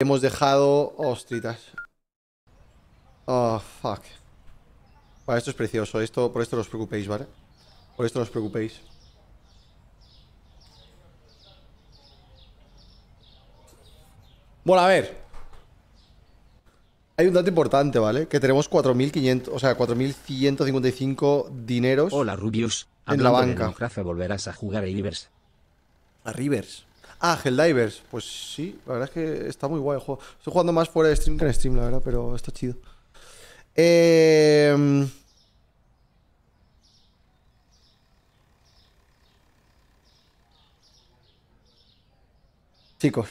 Hemos dejado... Ostritas. Oh, fuck. Vale, esto es precioso. Esto, por esto no os preocupéis, ¿vale? Por esto no os preocupéis. Bueno, a ver. Hay un dato importante, ¿vale? Que tenemos 4.500, o sea, 4.155 dineros. Hola, Rubius. En la banca. volverás a jugar a Rivers. A Rivers. Ah, Helldivers. Pues sí, la verdad es que está muy guay el juego. Estoy jugando más fuera de stream que en stream, la verdad, pero está chido. Eh... Chicos,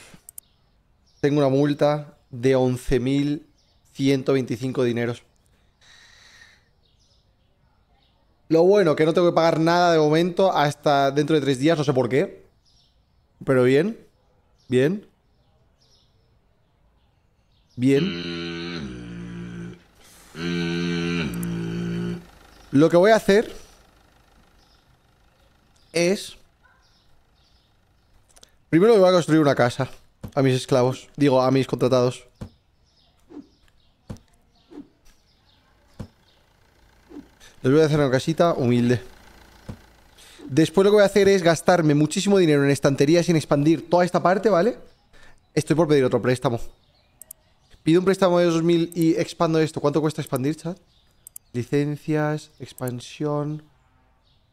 tengo una multa de 11.125 dineros. Lo bueno, que no tengo que pagar nada de momento hasta dentro de tres días, no sé por qué. Pero bien, bien. Bien. Lo que voy a hacer es... Primero voy a construir una casa a mis esclavos, digo, a mis contratados. Les voy a hacer una casita humilde. Después lo que voy a hacer es gastarme muchísimo dinero en estanterías sin expandir toda esta parte, ¿vale? Estoy por pedir otro préstamo. Pido un préstamo de 2.000 y expando esto. ¿Cuánto cuesta expandir, chat? Licencias, expansión,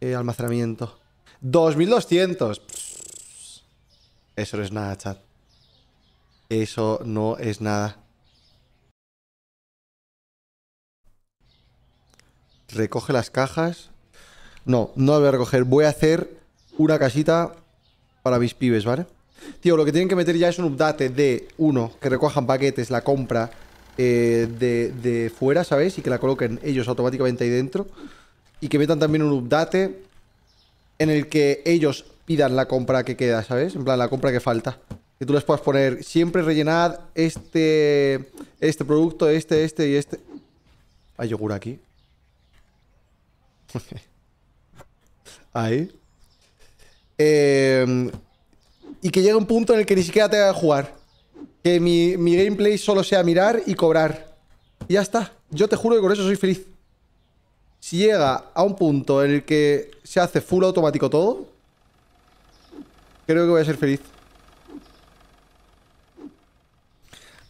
eh, almacenamiento. 2.200. Eso no es nada, chat. Eso no es nada. Recoge las cajas. No, no voy a recoger. Voy a hacer una casita para mis pibes, ¿vale? Tío, lo que tienen que meter ya es un update de uno, que recojan paquetes, la compra eh, de, de, fuera, ¿sabes? Y que la coloquen ellos automáticamente ahí dentro. Y que metan también un update en el que ellos pidan la compra que queda, ¿sabes? En plan, la compra que falta. Que tú les puedas poner, siempre rellenad este, este producto, este, este y este. Hay yogur aquí. ahí. Em, y que llega un punto en el que ni siquiera tenga que jugar. Que mi, mi gameplay solo sea mirar y cobrar. Y ya está. Yo te juro que con eso soy feliz. Si llega a un punto en el que se hace full automático todo, creo que voy a ser feliz.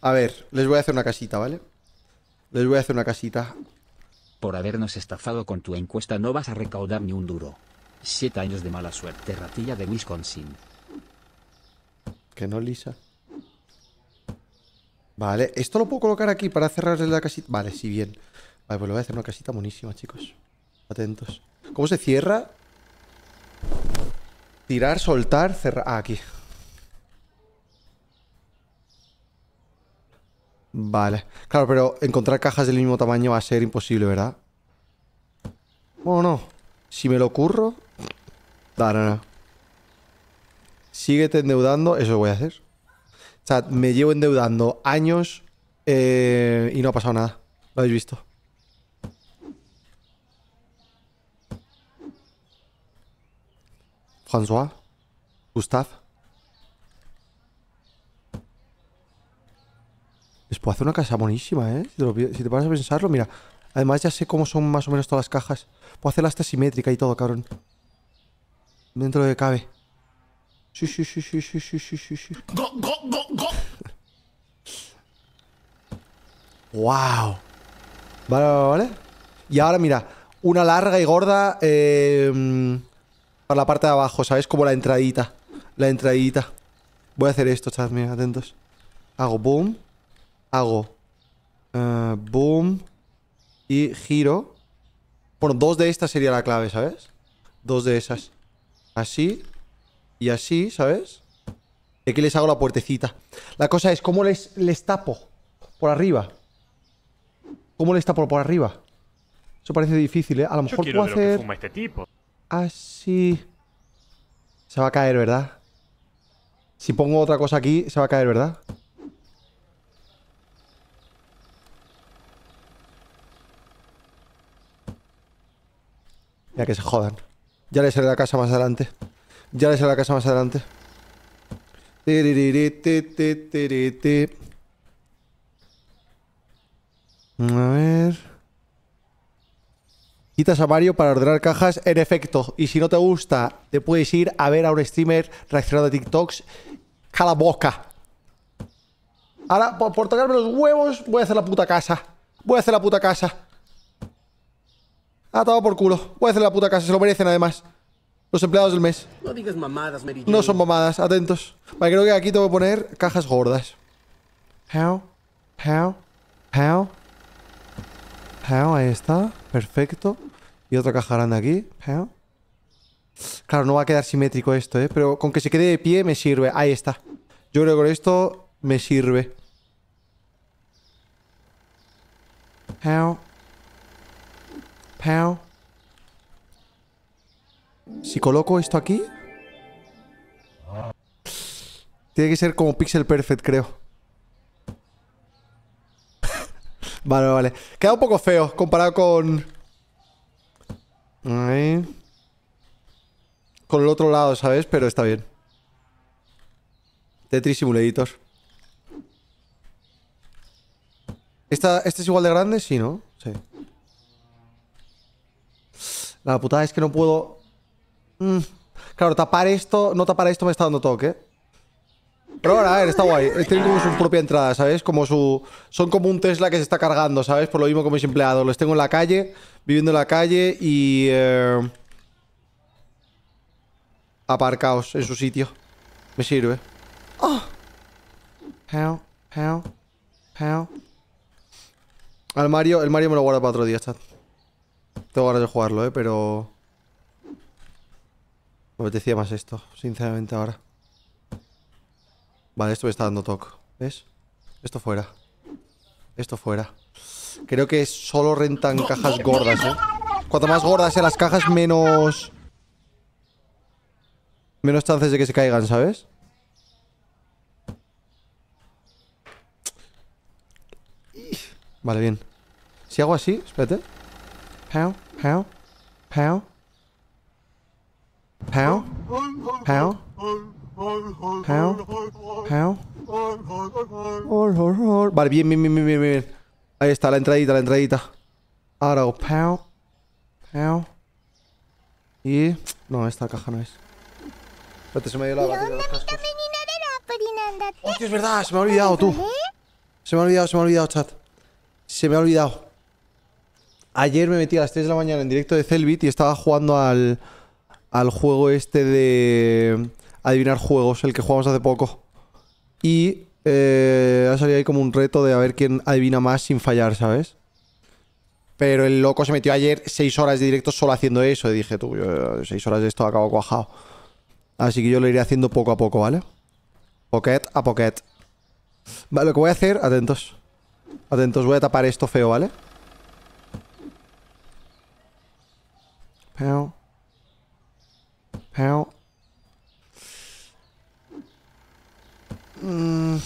A ver, les voy a hacer una casita, ¿vale? Les voy a hacer una casita. Por habernos estafado con tu encuesta no vas a recaudar ni un duro. Siete años de mala suerte, ratilla de Wisconsin. Que no, Lisa. Vale, esto lo puedo colocar aquí para cerrarle la casita. Vale, sí, bien. Vale, pues le voy a hacer una casita buenísima, chicos. Atentos. ¿Cómo se cierra? Tirar, soltar, cerrar. Ah, aquí. Vale. Claro, pero encontrar cajas del mismo tamaño va a ser imposible, ¿verdad? Bueno, no. Si me lo curro, no, no, no. Síguete endeudando, eso voy a hacer. O sea, me llevo endeudando años eh, y no ha pasado nada. Lo habéis visto. François, Gustav. Les puedo hacer una casa buenísima, ¿eh? Si te, pones a pensarlo, mira. Además ya sé cómo son más o menos todas las cajas. Puedo hacerla hasta simétrica y todo, cabrón. Dentro de cabe. Sí, sí, sí, sí, sí, sí, sí, sí, sí. Go, go, go, go. wow. Vale, vale, vale. Y ahora mira, una larga y gorda eh, para la parte de abajo, ¿sabes? Como la entradita. La entradita. Voy a hacer esto, chat, mira, atentos. Hago boom. Hago eh, boom. Y giro. Bueno, dos de estas sería la clave, ¿sabes? Dos de esas. Así y así, ¿sabes? Y aquí les hago la puertecita. La cosa es cómo les, les tapo por arriba. ¿Cómo les tapo por arriba? Eso parece difícil, ¿eh? A lo mejor puedo hacer... Este así... Se va a caer, ¿verdad? Si pongo otra cosa aquí, se va a caer, ¿verdad? Ya que se jodan. Ya le sale la casa más adelante. Ya le sale la casa más adelante. A ver. Quitas a Mario para ordenar cajas en efecto. Y si no te gusta, te puedes ir a ver a un streamer Reaccionado a TikToks. Cala boca. Ahora, por, por tocarme los huevos, voy a hacer la puta casa. Voy a hacer la puta casa. Ha por culo. Voy a hacer la puta casa, se lo merecen además. Los empleados del mes. No digas mamadas, No son mamadas, atentos. Vale, creo que aquí tengo que poner cajas gordas. How, how, how. ahí está. Perfecto. Y otra caja grande aquí. Claro, no va a quedar simétrico esto, ¿eh? Pero con que se quede de pie me sirve. Ahí está. Yo creo que con esto me sirve. How, si coloco esto aquí... Tiene que ser como pixel perfect, creo. vale, vale. Queda un poco feo comparado con... Con el otro lado, ¿sabes? Pero está bien. Tetris Simulator ¿Esta, ¿Este es igual de grande? Sí, ¿no? Sí. La putada es que no puedo... Mm, claro, tapar esto, no tapar esto me está dando toque. Pero ahora, a ver, está guay. Tienen como su propia entrada, ¿sabes? Como su... Son como un Tesla que se está cargando, ¿sabes? Por lo mismo que mis empleados. Los tengo en la calle, viviendo en la calle y... Eh... Aparcaos en su sitio. Me sirve. Oh. Pow, pow, Al Mario, el Mario me lo guarda para otro día, chat. Tengo ganas de jugarlo, ¿eh? Pero... Me apetecía más esto, sinceramente ahora. Vale, esto me está dando toque. ¿Ves? Esto fuera. Esto fuera. Creo que solo rentan cajas gordas, ¿eh? Cuanto más gordas sean las cajas, menos... Menos chances de que se caigan, ¿sabes? Vale, bien. Si hago así, espérate. Pow. Pow. Pow. Pow. Pow. Pow. Vale, bien, bien, bien, bien, bien. Ahí está, la entradita, la entradita. Ahora hago pow. Y... No, esta caja no es. Espérate, se me ido la batería es verdad, se me ha olvidado, tú. Se me ha olvidado, se me ha olvidado, chat. Se me ha olvidado. Ayer me metí a las 3 de la mañana en directo de Celbit y estaba jugando al, al juego este de eh, adivinar juegos, el que jugamos hace poco. Y eh, ha ahí como un reto de a ver quién adivina más sin fallar, ¿sabes? Pero el loco se metió ayer 6 horas de directo solo haciendo eso. Y dije, tú, 6 horas de esto acabo cuajado. Así que yo lo iré haciendo poco a poco, ¿vale? Pocket a pocket. lo que voy a hacer, atentos. Atentos, voy a tapar esto feo, ¿vale? peo mm.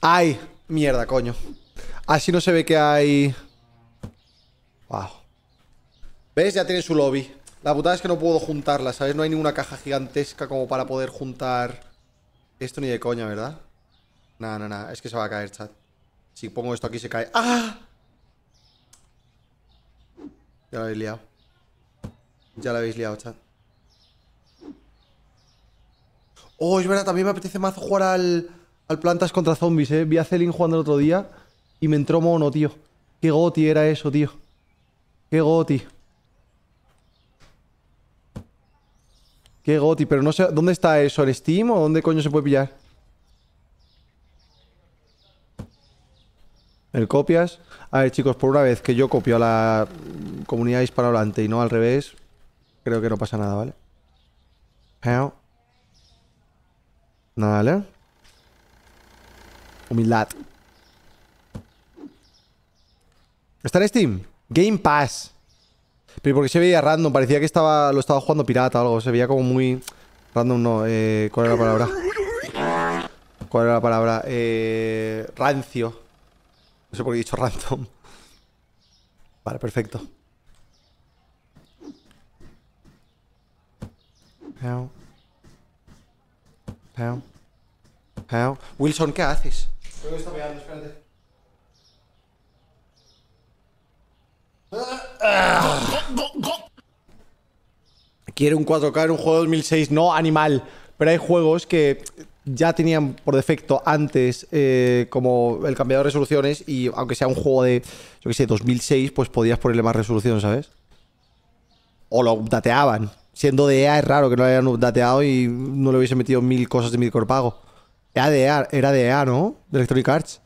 ¡Ay! Mierda, coño. Así no se ve que hay... Wow. ¿Ves? Ya tiene su lobby. La putada es que no puedo juntarla, ¿sabes? No hay ninguna caja gigantesca como para poder juntar... Esto ni de coña, ¿verdad? Nah, no, nah. Es que se va a caer, chat. Si pongo esto aquí se cae. ¡Ah! Ya lo habéis liado. Ya lo habéis liado, chat. Oh, es verdad, también me apetece más jugar al, al Plantas contra Zombies, eh. Vi a Celin jugando el otro día y me entró mono, tío. Qué goti era eso, tío. Qué goti. Qué goti, pero no sé. ¿Dónde está eso? ¿El Steam o dónde coño se puede pillar? El copias. A ver, chicos, por una vez que yo copio a la comunidad hispanohablante y no al revés, creo que no pasa nada, ¿vale? Vale. Humildad. ¿Está en Steam? Game Pass. Pero porque se veía random, parecía que estaba lo estaba jugando pirata o algo. Se veía como muy. Random no. Eh, ¿Cuál era la palabra? ¿Cuál era la palabra? Eh, rancio. No sé por qué he dicho random. Vale, perfecto. Wilson, ¿qué haces? Creo que está pegando, espérate. Quiero un 4K en un juego de 2006. No, animal. Pero hay juegos que ya tenían por defecto antes eh, como el cambiador de resoluciones y aunque sea un juego de, yo que sé, 2006, pues podías ponerle más resolución, ¿sabes? O lo updateaban. Siendo de EA es raro que no lo hayan updateado y no le hubiesen metido mil cosas de micro Era de EA, era de EA ¿no? De Electronic Arts.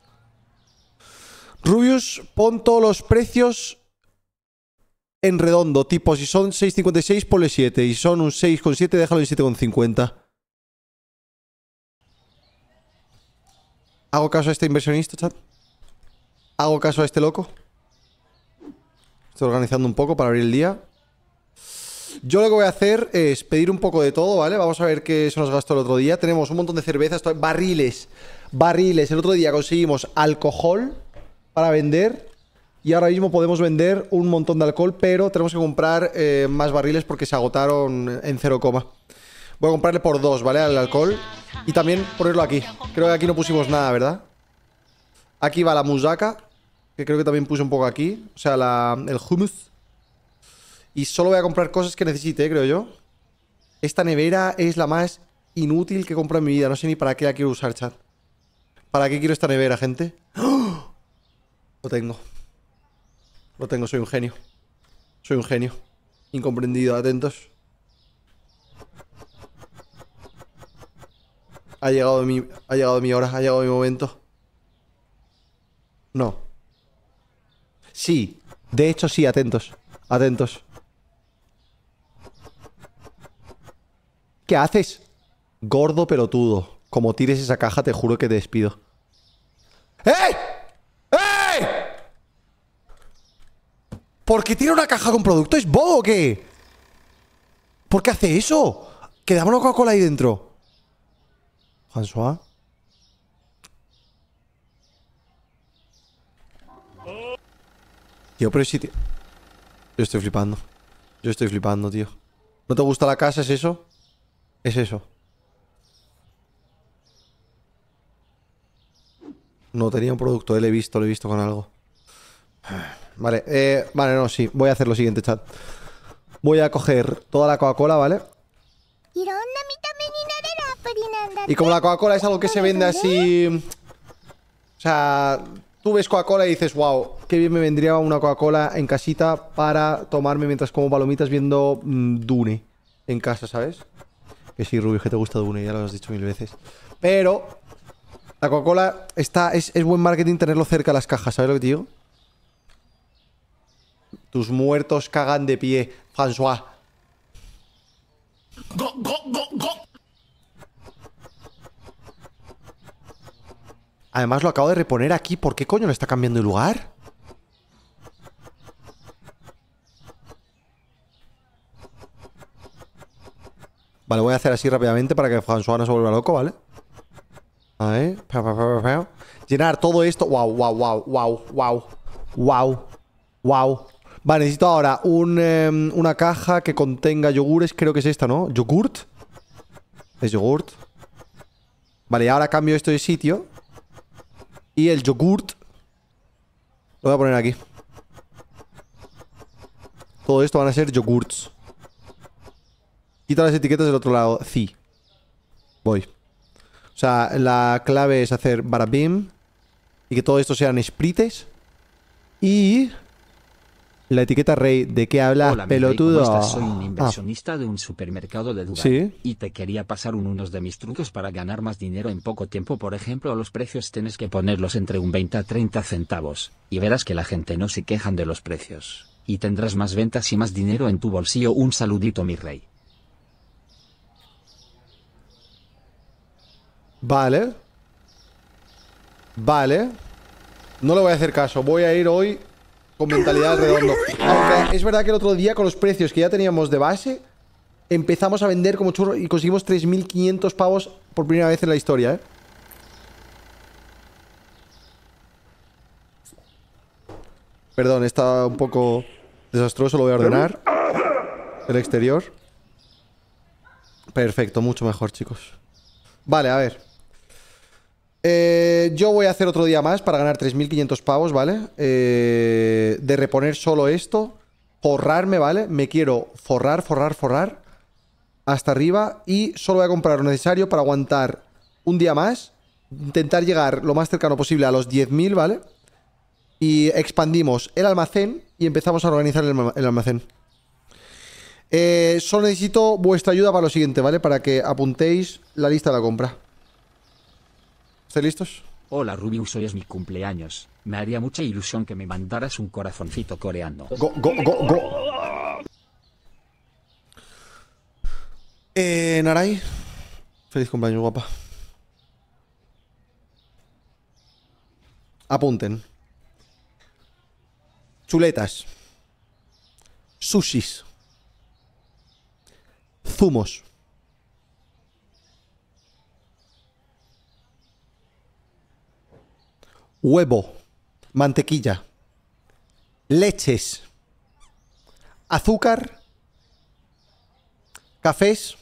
Rubius, pon todos los precios en redondo, tipo si son 6.56, ponle 7. Y son un 6,7, déjalo en 7,50. ¿Hago caso a este inversionista, chat? ¿Hago caso a este loco? Estoy organizando un poco para abrir el día. Yo lo que voy a hacer es pedir un poco de todo, ¿vale? Vamos a ver qué se nos gastó el otro día. Tenemos un montón de cervezas, barriles, barriles. El otro día conseguimos alcohol para vender. Y ahora mismo podemos vender un montón de alcohol, pero tenemos que comprar eh, más barriles porque se agotaron en cero coma. Voy a comprarle por dos, ¿vale? Al alcohol. Y también ponerlo aquí. Creo que aquí no pusimos nada, ¿verdad? Aquí va la musaca. Que creo que también puse un poco aquí. O sea, el hummus. Y solo voy a comprar cosas que necesite, ¿eh? creo yo. Esta nevera es la más inútil que he comprado en mi vida. No sé ni para qué la quiero usar, chat. ¿Para qué quiero esta nevera, gente? ¡Oh! Lo tengo. Lo tengo, soy un genio. Soy un genio. Incomprendido, atentos. Ha llegado mi, ha llegado mi hora, ha llegado mi momento. No. Sí, de hecho sí, atentos. Atentos. ¿Qué haces? Gordo pelotudo. Como tires esa caja, te juro que te despido. ¡Ey! ¡Eh! ¡Ey! ¡Eh! ¿Por qué tira una caja con producto? ¿Es bobo o qué? ¿Por qué hace eso? Que daba una Coca-Cola ahí dentro. François. Tío, pero si... Yo estoy flipando. Yo estoy flipando, tío. ¿No te gusta la casa? ¿Es eso? Es eso. No, tenía un producto. él eh, he visto, lo he visto con algo. Vale, eh, vale, no, sí. Voy a hacer lo siguiente, chat. Voy a coger toda la Coca-Cola, ¿vale? Y como la Coca-Cola es algo que se vende así... O sea, tú ves Coca-Cola y dices, wow, qué bien me vendría una Coca-Cola en casita para tomarme mientras como palomitas viendo mm, Dune en casa, ¿sabes? Que sí, Rubio, que te gusta Dune, ya lo has dicho mil veces. Pero la Coca-Cola está es, buen marketing tenerlo cerca a las cajas, ¿sabes lo que te digo? Tus muertos cagan de pie, François. Go, go, go, Además lo acabo de reponer aquí. ¿Por qué coño le está cambiando de lugar? Vale, voy a hacer así rápidamente para que François no se vuelva loco, ¿vale? A ver. Llenar todo esto. Wow, wow, wow, wow, wow. Wow. Wow. Vale, necesito ahora un, em, una caja que contenga yogures. Creo que es esta, ¿no? ¿Yogurt? Es yogurt. Vale, y ahora cambio esto de sitio. Y el yogurt lo voy a poner aquí. Todo esto van a ser yogurts. Quita las etiquetas del otro lado. Sí. Voy. O sea, la clave es hacer barabim. Y que todo esto sean sprites. Y... La etiqueta rey, ¿de qué hablas, Hola, pelotudo? Soy un ah. inversionista de un supermercado de Dubai. ¿Sí? Y te quería pasar unos de mis trucos para ganar más dinero en poco tiempo. Por ejemplo, los precios tienes que ponerlos entre un 20 a 30 centavos. Y verás que la gente no se quejan de los precios. Y tendrás más ventas y más dinero en tu bolsillo. Un saludito, mi rey. Vale. Vale. No le voy a hacer caso. Voy a ir hoy con mentalidad redondo. es verdad que el otro día con los precios que ya teníamos de base, empezamos a vender como churros y conseguimos 3.500 pavos por primera vez en la historia, ¿eh? Perdón, está un poco desastroso, lo voy a ordenar. El exterior. Perfecto, mucho mejor, chicos. Vale, a ver. Eh, yo voy a hacer otro día más para ganar 3.500 pavos, ¿vale? Eh, de reponer solo esto, forrarme, ¿vale? Me quiero forrar, forrar, forrar hasta arriba y solo voy a comprar lo necesario para aguantar un día más, intentar llegar lo más cercano posible a los 10.000, ¿vale? Y expandimos el almacén y empezamos a organizar el almacén. Eh, solo necesito vuestra ayuda para lo siguiente, ¿vale? Para que apuntéis la lista de la compra listos? Hola Rubius, hoy es mi cumpleaños. Me haría mucha ilusión que me mandaras un corazoncito coreano. Go, go, go, go. Eh, Naray, feliz cumpleaños, guapa. Apunten. Chuletas. Sushis. Zumos. huevo, mantequilla, leches, azúcar, cafés,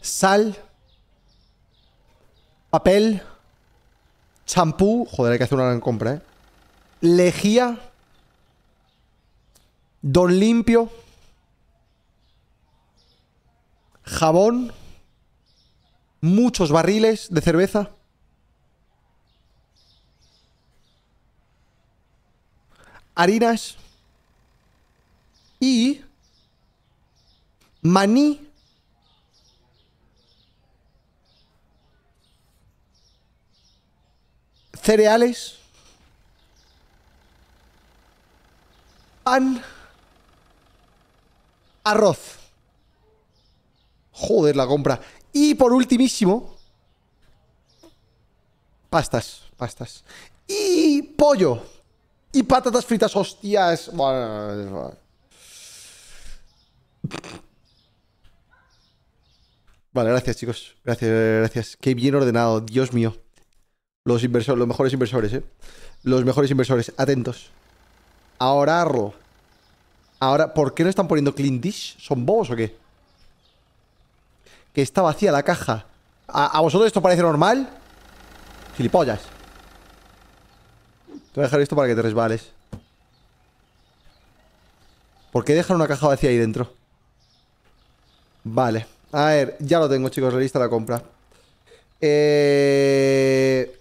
sal, papel, champú, joder, hay que hacer una gran compra, ¿eh? Lejía, don limpio, jabón, muchos barriles de cerveza. harinas y maní. Cereales, pan, arroz. Joder, la compra. Y por ultimísimo, pastas, pastas. Y pollo. Y patatas fritas, hostias. Vale, gracias, chicos. Gracias, gracias. Qué bien ordenado, Dios mío. Los inversores, los mejores inversores, eh. Los mejores inversores, atentos. Ahorrarlo. Ahora, ¿por qué no están poniendo clean dish? ¿Son bobos o qué? Que está vacía la caja. ¿A, vosotros esto parece normal? Gilipollas. Te voy a dejar esto para que te resbales. ¿Por qué dejar una caja vacía ahí dentro? Vale. A ver, ya lo tengo, chicos, la lista la compra. Eh...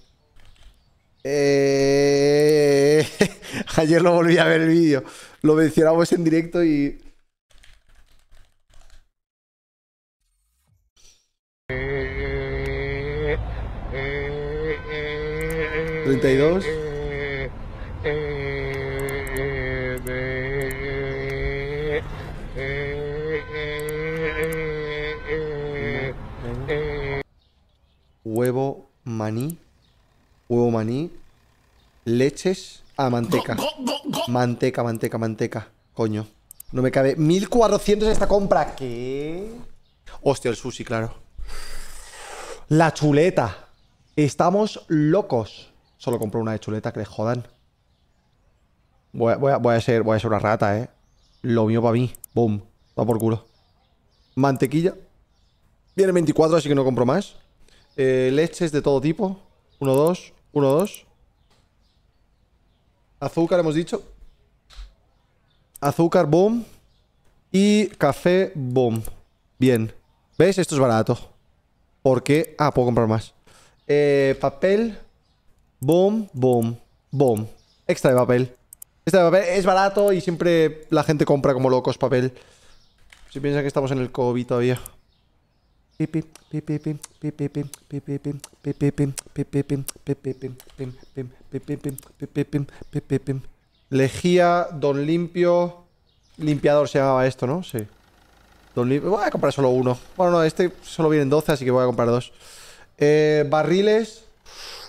Eh... Ayer lo volví a ver el vídeo. Lo mencionamos en directo y... ¿32? Eh, eh, eh, maní, huevo maní, leches. Ah, manteca. Manteca, manteca, manteca. Coño. No me cabe. 1400 esta compra. ¿Qué? Hostia, el sushi, claro. La chuleta. Estamos locos. Solo compro una de chuleta, que le jodan. Voy a, ser, voy a ser una rata, eh. Lo mío para mí. Boom. Va por culo. Mantequilla. Viene 24, así que no compro más. Eh, leches de todo tipo. Uno, dos Uno, dos Azúcar, hemos dicho. Azúcar, boom. Y café, boom. Bien. ¿Veis? Esto es barato. Porque... Ah, puedo comprar más. Eh, papel. Boom, boom, boom. Extra de papel. Extra de papel es barato y siempre la gente compra como locos papel. Si piensan que estamos en el COVID todavía. Lejía, Don Limpio. Limpiador se llamaba esto, ¿no? Sí. Don Limpio. Voy a comprar solo uno. Bueno, no, este solo vienen 12, así que voy a comprar dos. barriles.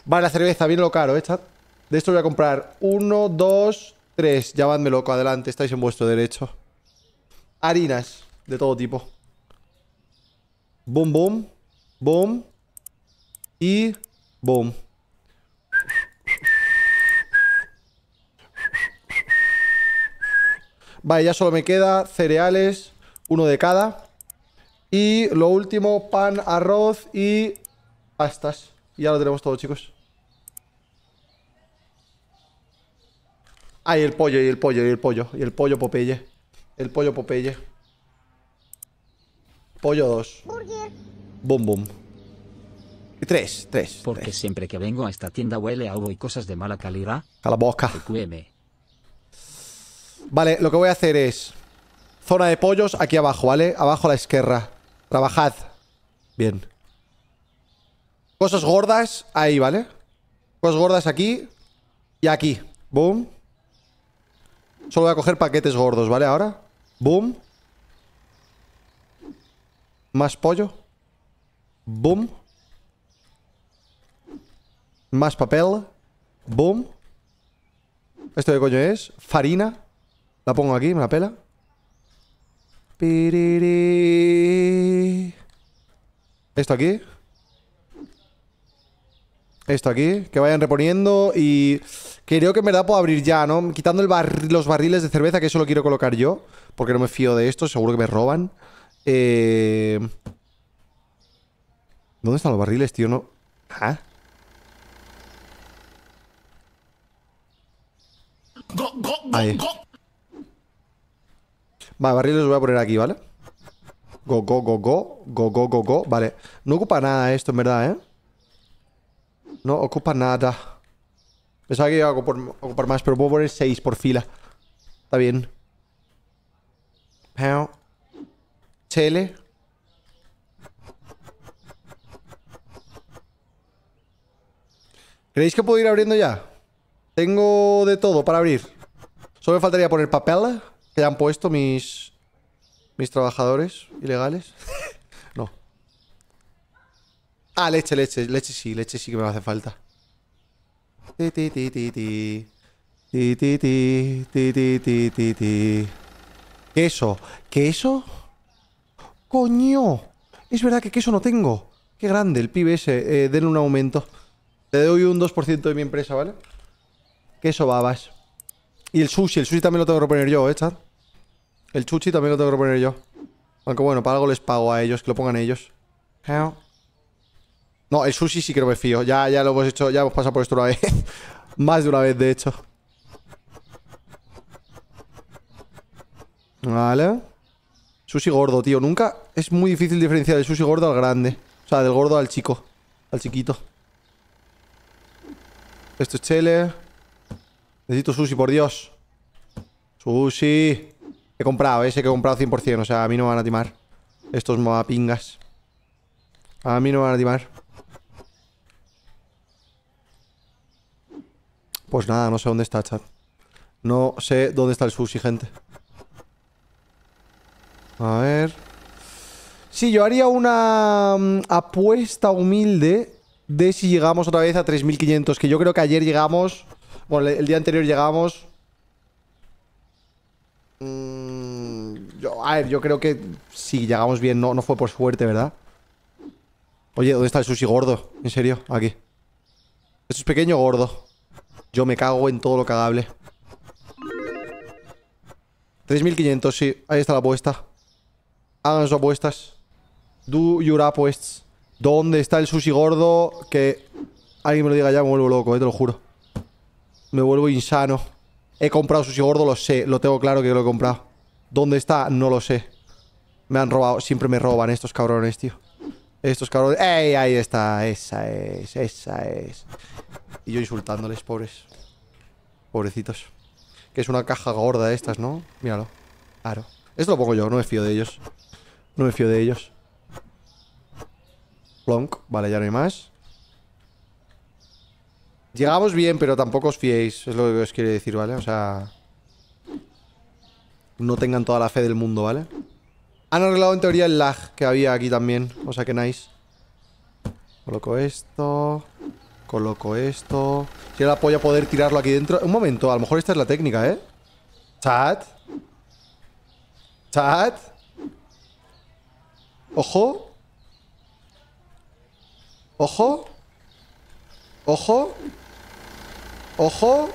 Vale, la cerveza, bien lo caro, ¿eh, chat? De esto voy a comprar uno, dos, tres. Llamadme loco, adelante, estáis en vuestro derecho. Harinas, de todo tipo. Boom, boom. Boom. Y boom. Vale, ya solo me queda cereales, uno de cada. Y lo último, pan, arroz y pastas. Y ya lo tenemos todo, chicos. Ah, y el pollo, y el pollo, y el pollo. Y el pollo Popeye. El pollo Popeye. Pollo 2. Boom, boom. Tres, tres. Porque siempre que vengo a esta tienda huele a y cosas de mala calidad. A la boca. Vale, lo que voy a hacer es... Zona de pollos aquí abajo, ¿vale? Abajo a la izquierda. Trabajad. Bien. Cosas gordas ahí, ¿vale? Cosas gordas aquí y aquí. Boom. Solo voy a coger paquetes gordos, ¿vale? Ahora. Boom. Más pollo. Boom. Más papel. Boom. ¿Esto de coño es? Farina. La pongo aquí, me la pela. Esto aquí. Esto aquí, que vayan reponiendo y creo que en verdad puedo abrir ya, ¿no? Quitando el los barriles de cerveza, que eso lo quiero colocar yo, porque no me fío de esto, seguro que me roban. Eh... ¿Dónde están los barriles, tío? No... ¿Ah? Ahí. Vale, barriles los voy a poner aquí, ¿vale? Go, go, go, go. Go, go, go, go. Vale. No ocupa nada esto, en verdad, ¿eh? No ocupa nada. Pensaba que iba a ocupar, más, pero puedo poner 6 por fila. Está bien. Chele. ¿Creéis que puedo ir abriendo ya? Tengo de todo para abrir. Solo me faltaría poner papel que han puesto mis mis trabajadores ilegales. no. Ah, leche, leche, leche sí, leche sí que me hace falta. Ti ti ti ti ti. Ti ti ti ti ti ti ti. Queso, queso. ¡Coño! Es verdad que queso no tengo. ¡Qué grande el pibe ese! Eh, denle un aumento. Te doy un 2% de mi empresa, ¿vale? Queso babas. Y el sushi. El sushi también lo tengo que poner yo, ¿eh, chat? El chuchi también lo tengo que poner yo. Aunque bueno, para algo les pago a ellos, que lo pongan ellos. No, el sushi sí que no me fío. Ya, ya lo hemos hecho, ya hemos pasado por esto una vez. Más de una vez, de hecho. Vale. Sushi gordo, tío. Nunca es muy difícil diferenciar el sushi gordo al grande. O sea, del gordo al chico. Al chiquito. Esto es chele. Necesito sushi, por Dios. Sushi. He comprado, ese eh, que he comprado 100%. O sea, a mí no me van a timar. Estos mapingas. A mí no me van a timar. Pues nada, no sé dónde está, chat. No sé dónde está el sushi, gente. A ver. Sí, yo haría una mm, apuesta humilde de si llegamos otra vez a 3500, que yo creo que ayer llegamos. Bueno, el día anterior llegamos. Mm, yo, a ver, yo creo que si llegamos bien, no, no fue por suerte, ¿verdad? Oye, ¿dónde está el sushi gordo? En serio, aquí. Eso es pequeño gordo. Yo me cago en todo lo cagable. 3500, sí. Ahí está la apuesta. Hagan sus apuestas. Do your apuestas ¿Dónde está el sushi gordo? Que alguien me lo diga ya, me vuelvo loco, eh, te lo juro. Me vuelvo insano. He comprado sushi gordo, lo sé. Lo tengo claro que lo he comprado. ¿Dónde está? No lo sé. Me han robado. Siempre me roban estos cabrones, tío. Estos cabrones. ¡Ey! Ahí está. Esa es. Esa es. Y yo insultándoles, pobres. Pobrecitos. Que es una caja gorda de estas, ¿no? Míralo. Claro. Esto lo pongo yo, no me fío de ellos. No me fío de ellos. Plonk. Vale, ya no hay más. Llegamos bien, pero tampoco os fiéis. Es lo que os quiero decir, ¿vale? O sea... No tengan toda la fe del mundo, ¿vale? Han arreglado en teoría el lag que había aquí también. O sea que nice. Coloco esto. Coloco esto. Si ahora voy a poder tirarlo aquí dentro. Un momento, a lo mejor esta es la técnica, ¿eh? Chat. Chat. Ojo. Ojo. Ojo. Ojo.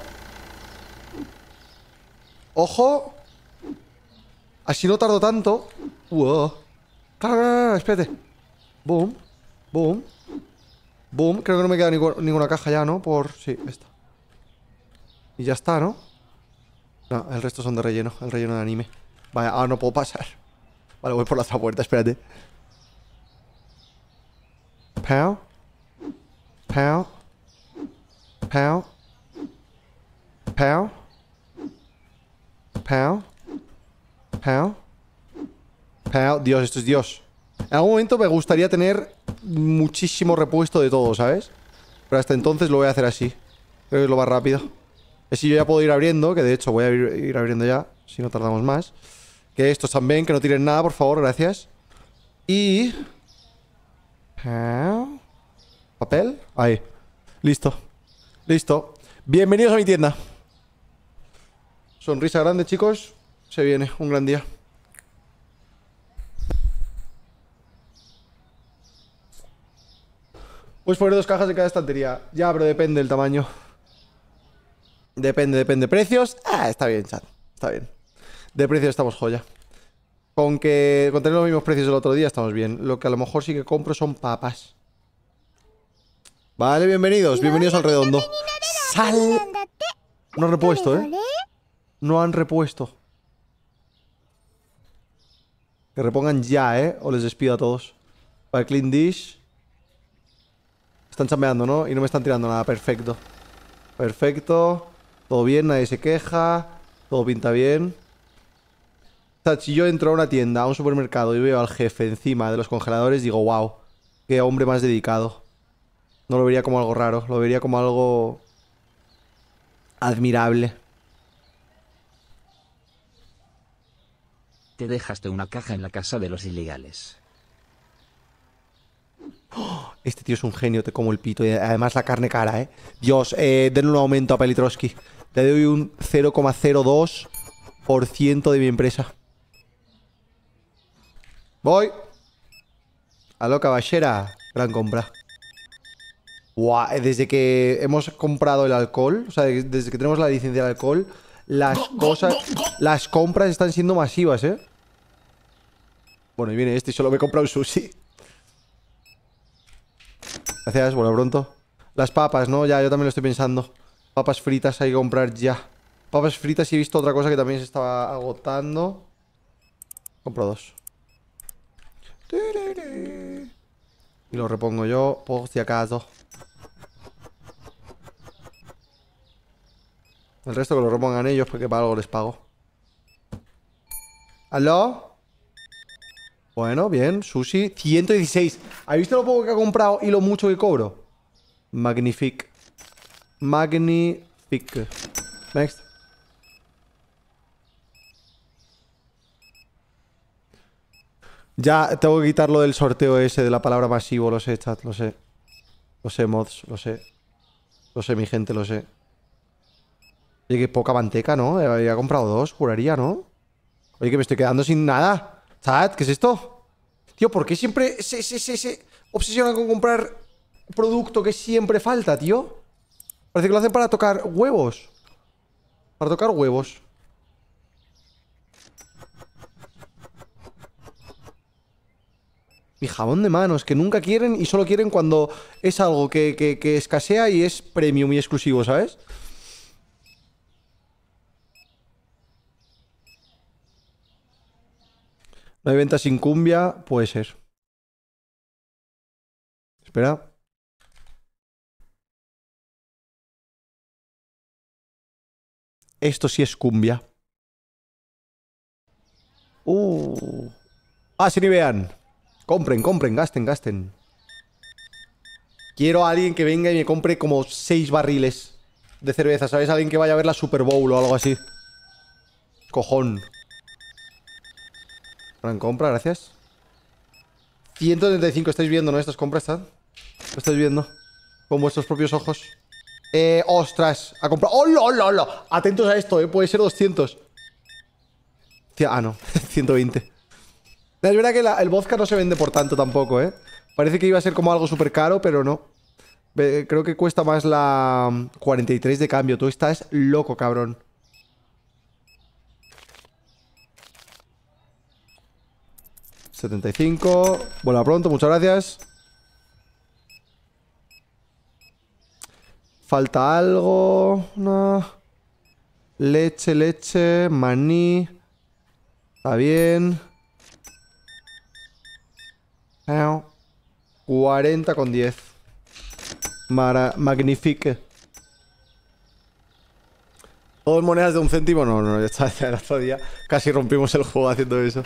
Ojo. Así no tardo tanto. ¡Uoh! Claro, espérate. Boom. Boom. Boom. Creo que no me queda ninguna caja ya, ¿no? Por... Sí, esta. Y ya está, ¿no? No, el resto son de relleno. El relleno de anime. Vaya, ahora no puedo pasar. Vale, voy por la otra puerta, espérate. Pau Pau Pau Pau Pau Pau Dios, esto es Dios. En algún momento me gustaría tener muchísimo repuesto de todo, ¿sabes? Pero hasta entonces lo voy a hacer así. Creo que es lo más rápido. Es Si yo ya puedo ir abriendo, que de hecho voy a ir abriendo ya, si no tardamos más. Que estos también, que no tiren nada, por favor, gracias. Y... ¿Papel? Ahí. Listo. Listo. Bienvenidos a mi tienda. Sonrisa grande, chicos. Se viene un gran día. Pues poner dos cajas de cada estantería. Ya, pero depende del tamaño. Depende, depende. ¿Precios? Ah, está bien, chat. Está bien. De precio estamos joya. Con que con tener los mismos precios del otro día estamos bien. Lo que a lo mejor sí que compro son papas. Vale, bienvenidos, bienvenidos al redondo. ¡Sal! No han repuesto, ¿eh? No han repuesto. Que repongan ya, ¿eh? O les despido a todos. Para Clean Dish. Están chambeando, ¿no? Y no me están tirando nada. Perfecto. Perfecto. Todo bien, nadie se queja. Todo pinta bien si yo entro a una tienda, a un supermercado y veo al jefe encima de los congeladores, digo, wow, qué hombre más dedicado. No lo vería como algo raro, lo vería como algo admirable. Te dejaste una caja en la casa de los ilegales. Este tío es un genio, te como el pito. Y además la carne cara, ¿eh? Dios, eh, denle un aumento a Pelitroski. Te doy un 0,02% de mi empresa. Voy. Aló, caballera. Gran compra. Eh, desde que hemos comprado el alcohol, o sea, desde que tenemos la licencia de alcohol, las cosas, las compras están siendo masivas, ¿eh? Bueno, y viene este y solo me he comprado sushi. Gracias, bueno, pronto. Las papas, ¿no? Ya, yo también lo estoy pensando. Papas fritas hay que comprar ya. Papas fritas y he visto otra cosa que también se estaba agotando. Compro dos. Y lo repongo yo, por si acaso. El resto que lo repongan ellos, porque para algo les pago. ¿Aló? Bueno, bien, sushi. 116. ¿Has visto lo poco que ha comprado y lo mucho que cobro? Magnific. Magnific. Next. Ya tengo que quitarlo del sorteo ese de la palabra masivo, lo sé, chat, lo sé. Lo sé, mods, lo sé. Lo sé, mi gente, lo sé. Oye, que poca manteca, ¿no? Eh, había comprado dos, juraría, ¿no? Oye, que me estoy quedando sin nada. Chat, ¿qué es esto? Tío, ¿por qué siempre se, se, se, se obsesionan con comprar producto que siempre falta, tío? Parece que lo hacen para tocar huevos. Para tocar huevos. Mi jabón de manos, que nunca quieren y solo quieren cuando es algo que, escasea y es premium y exclusivo, ¿sabes? No hay venta sin cumbia, puede ser. Espera. Esto sí es cumbia. Uh. Ah, ni vean. Compren, compren, gasten, gasten. Quiero a alguien que venga y me compre como seis barriles de cerveza, ¿sabes? Alguien que vaya a ver la Super Bowl o algo así. Cojón. Gran compra, gracias. 135, estáis viendo, ¿no? Estas compras están. Lo estáis viendo. Con vuestros propios ojos. Eh, ostras. Ha comprado. ¡Hola, hola, hola! Atentos a esto, ¿eh? Puede ser 200. Ah, no. 120. Es verdad que el vodka no se vende por tanto tampoco, ¿eh? Parece que iba a ser como algo súper caro, pero no. Creo que cuesta más la 43 mm, de cambio. Tú estás loco, cabrón. ...75... Vuelva pronto, muchas gracias. Falta algo... No. Leche, leche... Maní... Está bien... 40 con 10. Mara, magnifique. todas monedas de un céntimo. No, no, ya está. Casi rompimos el juego haciendo eso.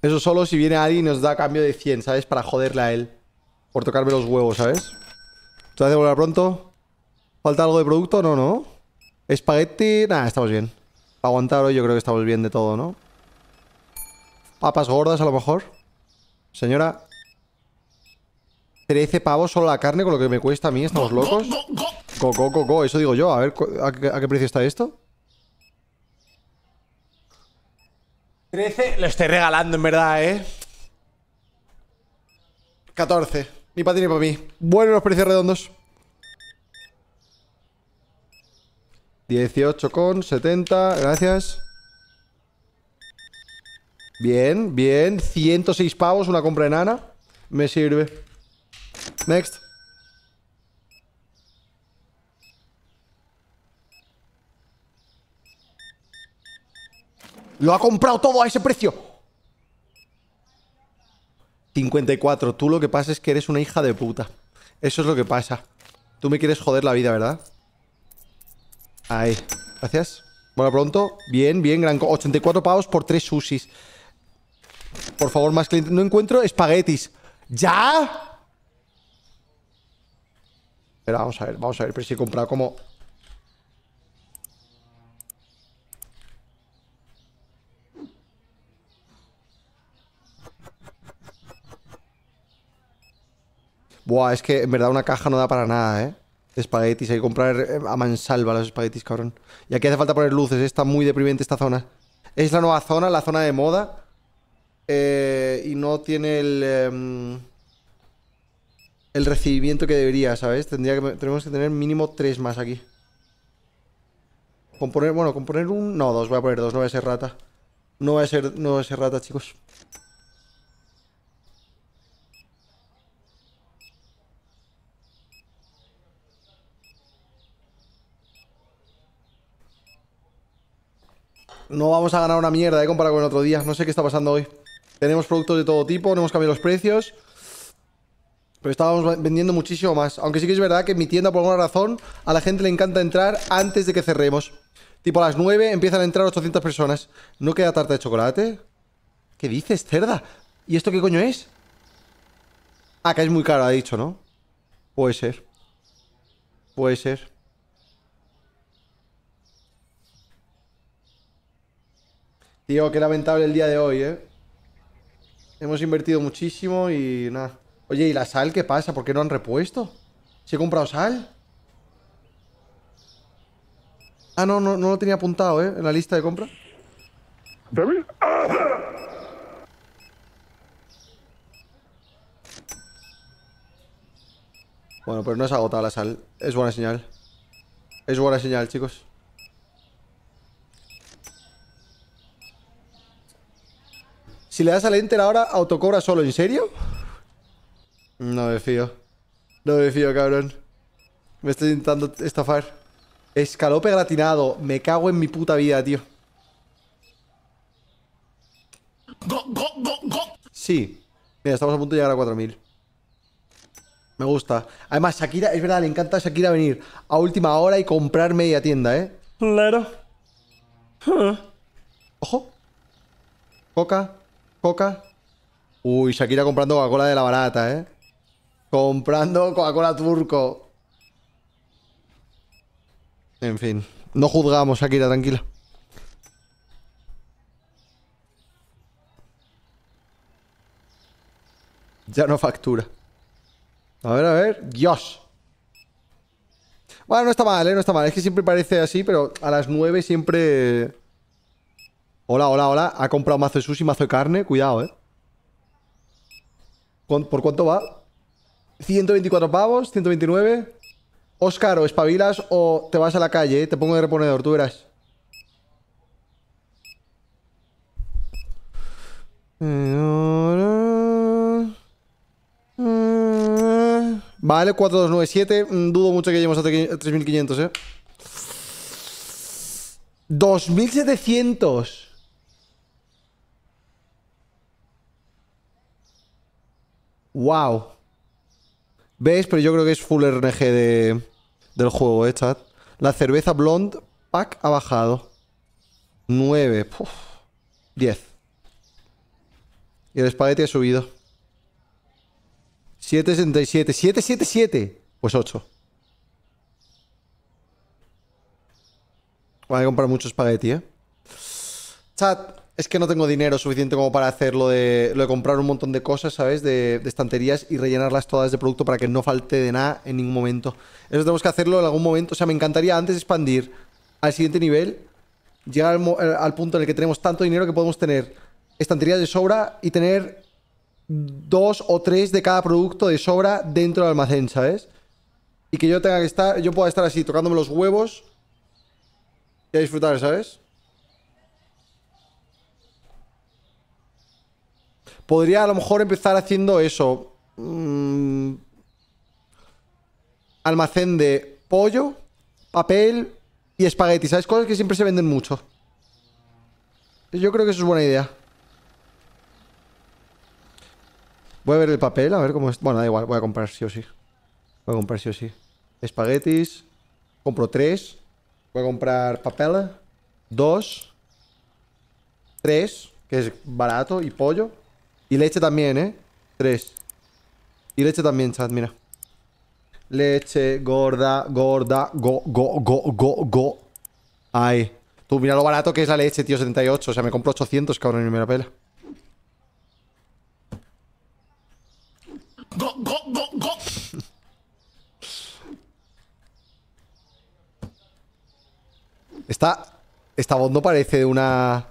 Eso solo si viene alguien y nos da cambio de 100, ¿sabes? Para joderle a él. Por tocarme los huevos, ¿sabes? ¿Te de volver pronto? ¿Falta algo de producto? No, no. Espagueti. Nada, estamos bien. Para aguantar hoy yo creo que estamos bien de todo, ¿no? Apas gordas a lo mejor. Señora. 13 pavos solo la carne con lo que me cuesta a mí, estamos locos. Go, go, Eso digo yo. A ver, ¿a qué, precio está esto? 13, lo estoy regalando en verdad, ¿eh? 14. Mi ti ni para mí. bueno los precios redondos. 18 con 70, gracias. Bien, bien. 106 pavos, una compra enana. Me sirve. Next. Lo ha comprado todo a ese precio. 54. Tú lo que pasa es que eres una hija de puta. Eso es lo que pasa. Tú me quieres joder la vida, ¿verdad? Ahí. Gracias. Bueno, pronto. Bien, bien. Gran 84 pavos por 3 sushis. Por favor, más clientes. No encuentro espaguetis. ¡Ya! Pero vamos a ver, vamos a ver. Pero si he comprado como... Buah, es que en verdad una caja no da para nada, ¿eh? Espaguetis, hay que comprar eh, a mansalva los espaguetis, cabrón. Y aquí hace falta poner luces, está muy deprimente esta zona. Es la nueva zona, la zona de moda. Eh, y no tiene el, em, el recibimiento que debería, ¿sabes? Tendría tenemos que tener mínimo tres más aquí. Componer, bueno, componer un... No, dos, voy a poner dos, no va a ser rata. No va a ser, no voy a ser rata, chicos. No vamos a ganar una mierda, eh, comparado con el otro día. No sé qué está pasando hoy. Tenemos productos de todo tipo, no hemos cambiado los precios. Pero estábamos vendiendo muchísimo más. Aunque sí que es verdad que en mi tienda, por alguna razón, a la gente le encanta entrar antes de que cerremos. Tipo a las 9 empiezan a entrar 800 personas. ¿No queda tarta de chocolate? ¿Qué dices, cerda? ¿Y esto qué coño es? Ah, que es muy caro, ha dicho, ¿no? Puede ser. Puede ser. Tío, qué lamentable el día de hoy, ¿eh? Hemos invertido muchísimo y nada. Oye, ¿y la sal qué pasa? ¿Por qué no han repuesto? ¿Se ha comprado sal? Ah, no, no, no lo tenía apuntado, ¿eh? En la lista de compra. Bueno, pero no es agotada la sal. Es buena señal. Es buena señal, chicos. Si le das al enter ahora, autocobra solo. ¿En serio? No me fío. No me fío, cabrón. Me estoy intentando estafar. Escalope gratinado. Me cago en mi puta vida, tío. Sí. Mira, estamos a punto de llegar a 4000. Me gusta. Además, Shakira, es verdad, le encanta a Shakira venir a última hora y comprar media tienda, ¿eh? Claro. Ojo. Coca coca. Uy, Shakira comprando Coca-Cola de la barata, ¿eh? Comprando Coca-Cola turco. En fin. No juzgamos, Shakira, tranquila. Ya no factura. A ver, a ver. Dios. Bueno, no está mal, ¿eh? No está mal. Es que siempre parece así, pero a las 9 siempre... Hola, hola, hola. Ha comprado mazo de sushi, mazo de carne. Cuidado, ¿eh? ¿Por cuánto va? 124 pavos, 129. Oscar, o espabilas o te vas a la calle, eh. Te pongo de reponedor, tú verás. Vale, 4297. Mm, dudo mucho que lleguemos a 3500, ¿eh? 2700. ¡Wow! ¿Veis? Pero yo creo que es full RNG de, del juego, ¿eh, chat? La cerveza blonde pack ha bajado. 9. 10. Y el espagueti ha subido. 7,67. 7,77. Pues 8. Voy a comprar mucho espagueti, ¿eh? Chat es que no tengo dinero suficiente como para hacer lo de, lo de comprar un montón de cosas, ¿sabes? De, de, estanterías y rellenarlas todas de producto para que no falte de nada en ningún momento. Eso tenemos que hacerlo en algún momento. O sea, me encantaría antes expandir al siguiente nivel, llegar al, eh, al punto en el que tenemos tanto dinero que podemos tener estanterías de sobra y tener dos o tres de cada producto de sobra dentro del almacén, ¿sabes? Y que yo tenga que estar, yo pueda estar así tocándome los huevos y a disfrutar, ¿sabes? Podría a lo mejor empezar haciendo eso. Mm, almacén de pollo, papel y espaguetis, ¿Sabes? Cosas que siempre se venden mucho. Yo creo que eso es buena idea. Voy a ver el papel, a ver cómo es. Bueno, da igual, voy a comprar sí o sí. Voy a comprar sí o sí. Espaguetis. Compro tres. Voy a comprar papel. Dos. Tres, que es barato, y pollo. Y leche también, ¿eh? Tres. Y leche también, chat, mira. Leche, gorda, gorda, go, go, go, go, go. Ay. Tú mira lo barato que es la leche, tío, 78. O sea, me compro 800, cabrón, en primera pela. Go, go, go, go. Esta, esta voz parece de una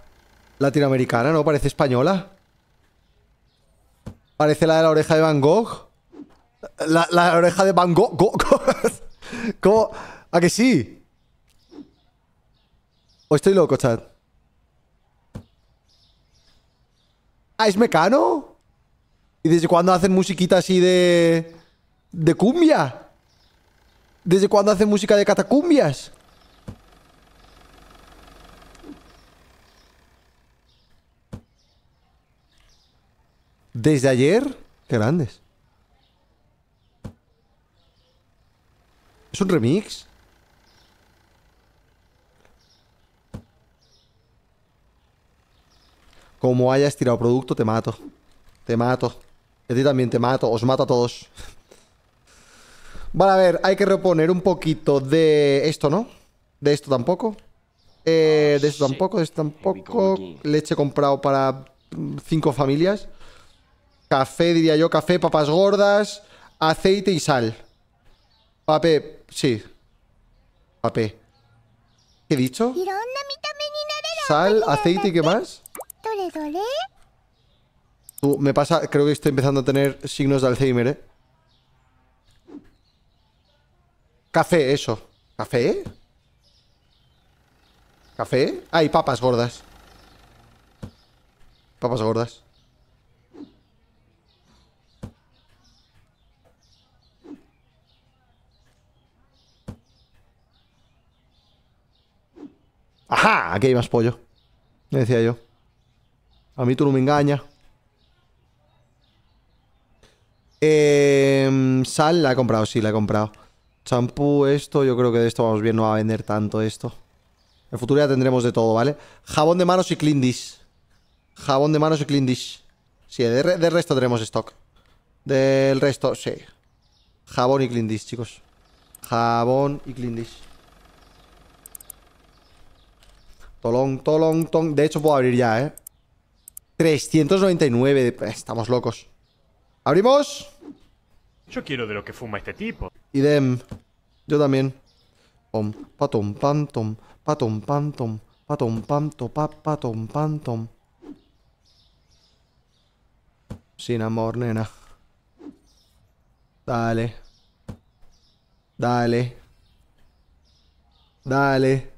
latinoamericana, ¿no? Parece española. Parece la de la oreja de Van Gogh. La, oreja de Van Gogh. ¿Cómo? ¿A que sí? ¿O estoy loco, chat? ¿Ah, es mecano? ¿Y desde cuándo hacen musiquita así de... de cumbia? ¿Desde cuándo hacen música de catacumbias? Desde ayer, qué grandes. ¿Es un remix? Como hayas tirado producto, te mato. Te mato. a ti también te mato. Os mato a todos. Vale, a ver, hay que reponer un poquito de esto, ¿no? De esto tampoco. Eh, de esto ah, tampoco, de esto tampoco. Leche comprado para cinco familias. Café, diría yo, café, papas gordas, aceite y sal. Papé, sí. Papé. ¿Qué he dicho? Sal, aceite y qué más? Uh, me pasa, creo que estoy empezando a tener signos de Alzheimer, ¿eh? Café, eso. ¿Café? ¿Café? Ah, y papas gordas. Papas gordas. ¡Ajá! Aquí hay más pollo. Me decía yo. A mí tú no me engañas. Em, sal la he comprado, sí, la he comprado. Champú, esto, yo creo que de esto vamos bien, no va a vender tanto esto. En futuro ya tendremos de todo, ¿vale? Jabón de manos y clean dish. Jabón de manos y clean dish. Sí, de, resto tenemos stock. Del resto, sí. Jabón y clean dish, chicos. Jabón y clean dish. Tolón, tolón, tolón. De hecho, puedo abrir ya, ¿eh? 399. Eh, estamos locos. ¿Abrimos? Yo quiero de lo que fuma este tipo. Idem. Yo también. Pom, patom, pantom, patom, pantom, patom, panto, patom, pantom. Sin amor, nena. Dale. Dale. Dale.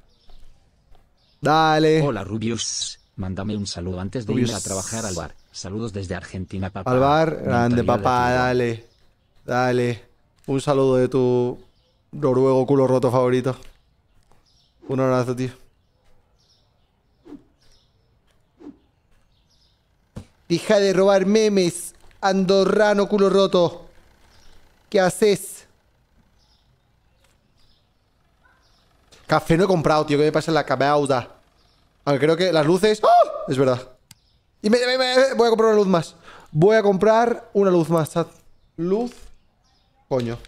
Dale. Hola, Rubius. Mándame un saludo antes de ir a trabajar al bar. Saludos desde Argentina, papá. Al bar, grande, papá, dale. Dale. Un saludo de tu noruego culo roto favorito. Un abrazo, tío. Deja de robar memes, andorrano culo roto. ¿Qué haces? Café no he comprado, tío. ¿Qué me pasa en la cabeza? Aunque creo que las luces... ¡Oh! Es verdad. Y me, voy a comprar una luz más. Voy a comprar una luz más, chat. Luz. Coño.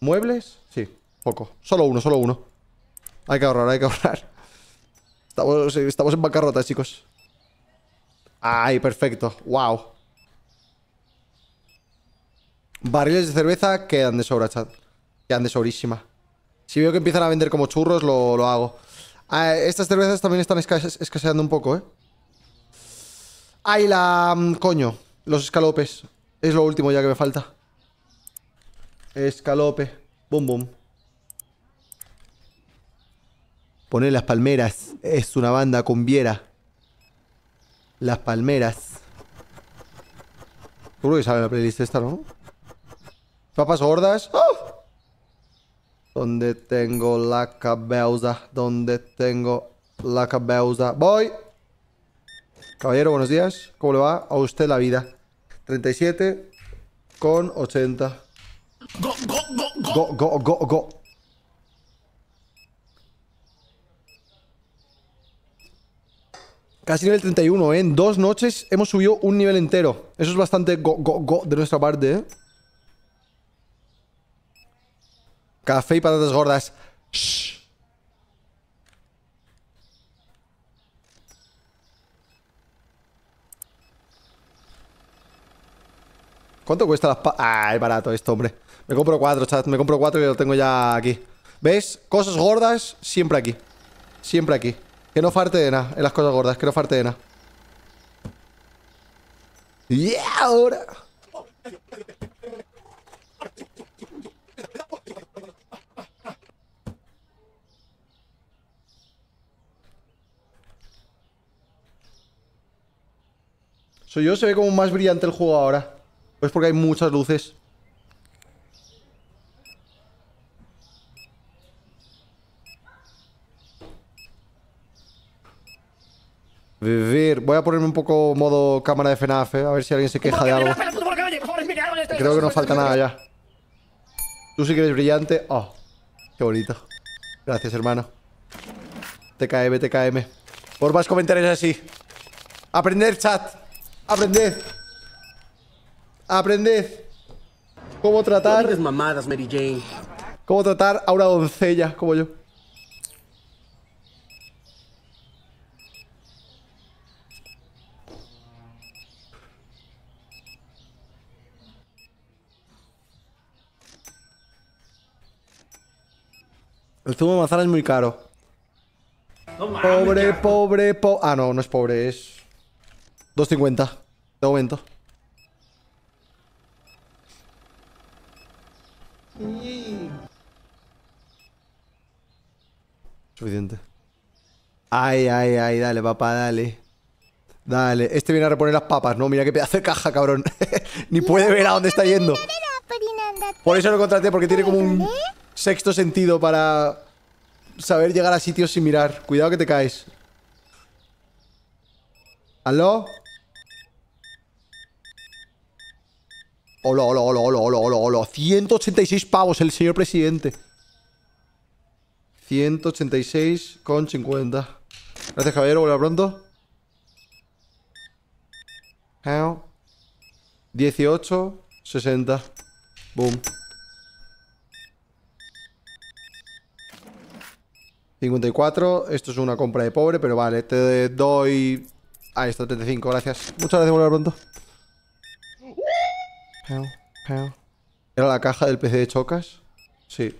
¿Muebles? Sí, poco. Solo uno, solo uno. Hay que ahorrar, hay que ahorrar. Estamos, en bancarrota, chicos. Ay, perfecto. Wow. Barriles de cerveza quedan de sobra, chat. Quedan de sobrísima. Si veo que empiezan a vender como churros, lo hago. Ah, estas cervezas también están escaseando un poco, ¿eh? Ay, la... Mm, coño, los escalopes. Es lo último ya que me falta. Escalope. Bum, boom. Poner las palmeras. Es una banda con viera. Las palmeras. Seguro que sale la playlist esta, ¿no? Papas gordas. ¡Oh! Donde tengo la cabeza? Donde tengo la cabeza? ¡Voy! Caballero, buenos días. ¿Cómo le va a usted la vida? 37 con 80. Go, go, go, go. Go, go, go, go. Casi nivel 31, ¿eh? En dos noches hemos subido un nivel entero. Eso es bastante go, go, go de nuestra parte, ¿eh? Café y patatas gordas. ¿Cuánto cuesta las pa Ah, es barato esto, hombre Me compro cuatro, chat Me compro cuatro y lo tengo ya aquí ¿Ves? Cosas gordas Siempre aquí Siempre aquí Que no falte de nada En las cosas gordas Que no falte de nada Y ahora Soy yo, se ve como más brillante el juego ahora. Pues porque hay muchas luces. Vivir. Voy a ponerme un poco modo cámara de FNAF, eh, a ver si alguien se queja de algo. Creo que no falta nada ya. Tú sí que eres brillante. Oh, qué bonito. Gracias, hermano. TKM, TKM. Por más comentarios así. Aprender chat. Aprended. Aprended. Cómo tratar. Mary Jane. Cómo tratar a una doncella como yo. El zumo de manzana es muy caro. pobre, pobre, pobre. Ah, no, no es pobre, es. 250. De momento. Suficiente. Ay, ay, ay, dale, papá, dale. Dale, este viene a reponer las papas, ¿no? Mira qué pedazo de caja, cabrón. Ni puede ver a dónde está yendo. Por eso lo contraté, porque tiene como un sexto sentido para saber llegar a sitios sin mirar. Cuidado que te caes. ¿Aló? Hola, hola, hola, hola, hola, 186 pavos el señor presidente. 186 con 50. Gracias, caballero. Vuelve pronto. 18, 60. Boom. 54. Esto es una compra de pobre, pero vale. Te doy... Ahí está, 35. Gracias. Muchas gracias. Vuelve pronto. ¿Era la caja del PC de Chocas? Sí.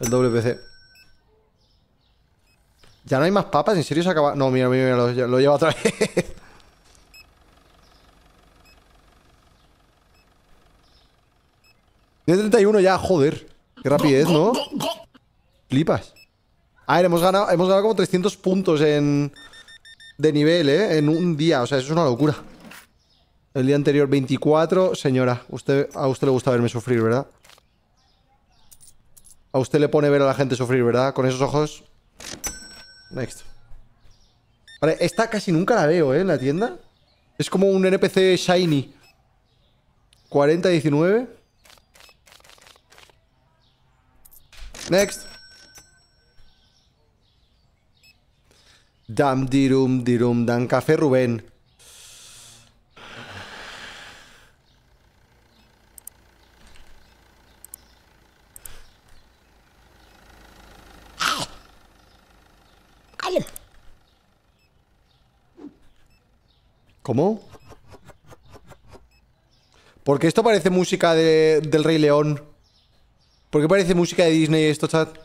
El doble PC. ¿Ya no hay más papas? ¿En serio se acaba? No, mira, mira, mira lo, lleva otra vez. Tiene 31 ya, joder. Qué rapidez, ¿no? Flipas. A ver, hemos ganado, hemos ganado como 300 puntos en... De nivel, ¿eh? En un día, o sea, eso es una locura. El día anterior 24. Señora, a usted le gusta verme sufrir, ¿verdad? A usted le pone ver a la gente sufrir, ¿verdad? Con esos ojos. Next. Vale, esta casi nunca la veo, ¿eh? En la tienda. Es como un NPC shiny. 40-19. Next. Dam, dirum, dirum, dan café Rubén. ¿Cómo? Porque esto parece música de, del Rey León. ¿Por qué parece música de Disney esto, chat?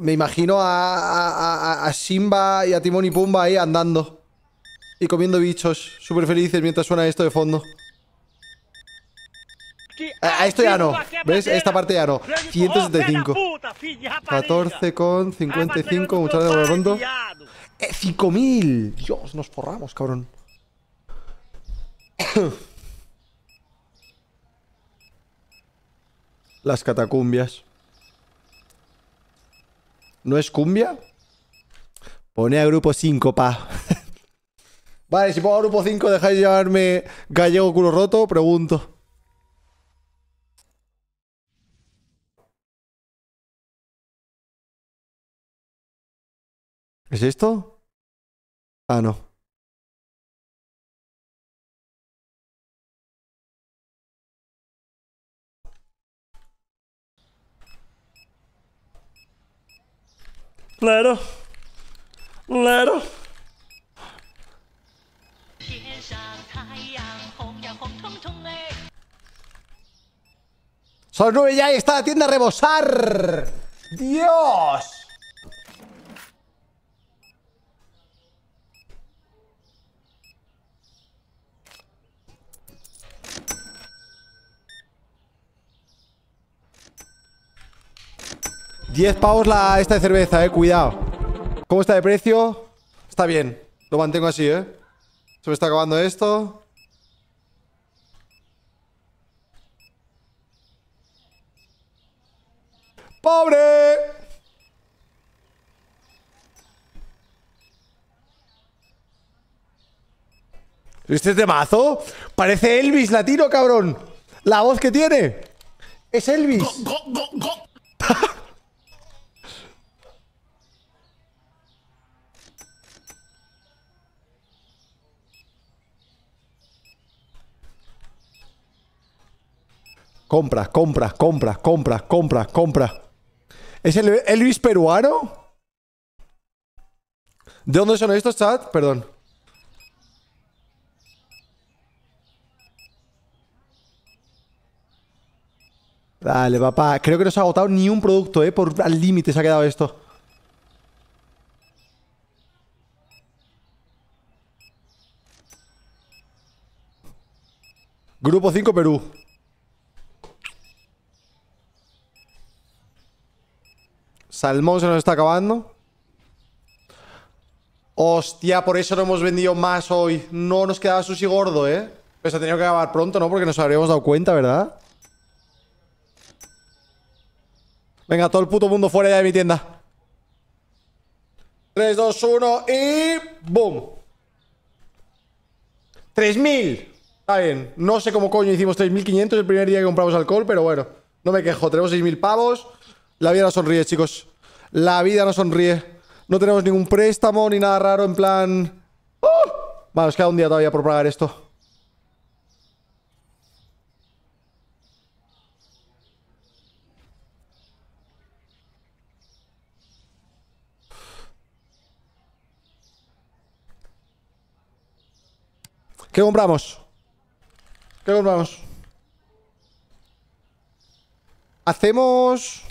Me imagino a, a, a, Simba y a Timón y Pumba ahí andando. Y comiendo bichos, súper felices mientras suena esto de fondo. A esto ya no. ¿Ves? Esta parte ya no. 175. 14 con 55. Muchas gracias, rondo. Eh, 5.000. Dios, nos forramos, cabrón. Las catacumbias. ¿No es cumbia? Pone a grupo 5, pa. vale, si pongo a grupo 5 dejáis llevarme llamarme gallego culo roto, pregunto. ¿Es esto? Ah, no. Claro. Claro. Son nueve ya está la tienda a rebosar. ¡Dios! 10 pavos la esta de cerveza, eh, cuidado ¿Cómo está de precio? Está bien, lo mantengo así, eh Se me está acabando esto ¡Pobre! Este es de mazo? Parece Elvis latino, cabrón La voz que tiene Es Elvis Compras, compras, compras, compras, compras, compras. ¿Es el Luis peruano? ¿De dónde son estos, chat? Perdón. Dale, papá. Creo que no se ha agotado ni un producto, ¿eh? Por al límite se ha quedado esto. Grupo 5 Perú. Salmón se nos está acabando. Hostia, por eso no hemos vendido más hoy. No nos quedaba sushi gordo, ¿eh? Pues ha tenido que acabar pronto, ¿no? Porque nos habríamos dado cuenta, ¿verdad? Venga, todo el puto mundo fuera ya de mi tienda. 3, 2, 1 y... ¡Bum! ¡3000! Está bien. No sé cómo coño hicimos 3500 el primer día que compramos alcohol, pero bueno. No me quejo. Tenemos 6000 pavos. La vida la sonríe, chicos. La vida no sonríe. No tenemos ningún préstamo ni nada raro en plan... ¡Oh! Vale, nos queda un día todavía por pagar esto. ¿Qué compramos? ¿Qué compramos? Hacemos...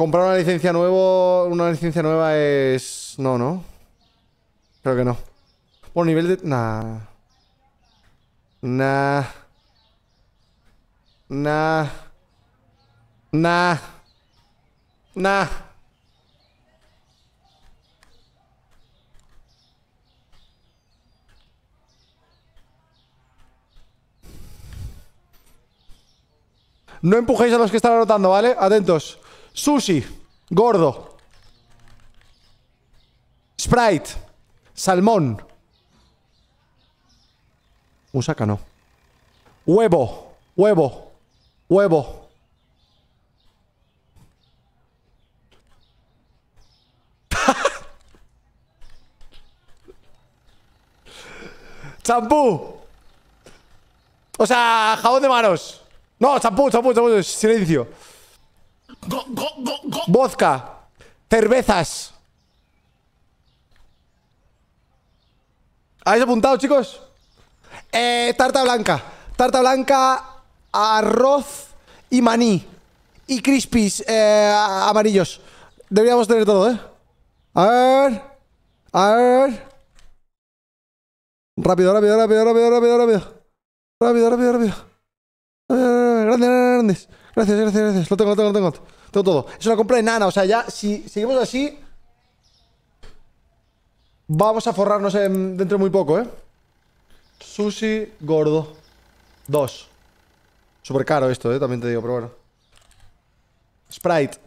Comprar una licencia nuevo, Una licencia nueva es. No, ¿no? Creo que no. Por nivel de. Nah. Nah. Nah. Nah. Nah. No empujéis a los que están anotando, ¿vale? Atentos. Sushi, gordo. Sprite, salmón. Musaka no. Huevo, huevo, huevo. ¡Champú! O sea, jabón de manos. No, champú, champú, champú. Silencio. Go, go, go, Vodka. Cervezas. ¿Habéis apuntado, chicos? Eh, tarta blanca. Tarta blanca, arroz y maní. Y crispies eh, amarillos. Deberíamos tener todo, ¿eh? A ver. A ver. Rápido, rápido, rápido, rápido, rápido, rápido. Rápido, rápido, rápido. rápido, grande, Grandes, grandes. Gracias, gracias, gracias. Lo tengo, lo tengo, lo tengo. Tengo todo. Es una compra Nana O sea, ya si seguimos así. Vamos a forrarnos dentro de muy poco, ¿eh? Sushi gordo. Dos. Súper caro esto, ¿eh? También te digo, pero bueno. Sprite.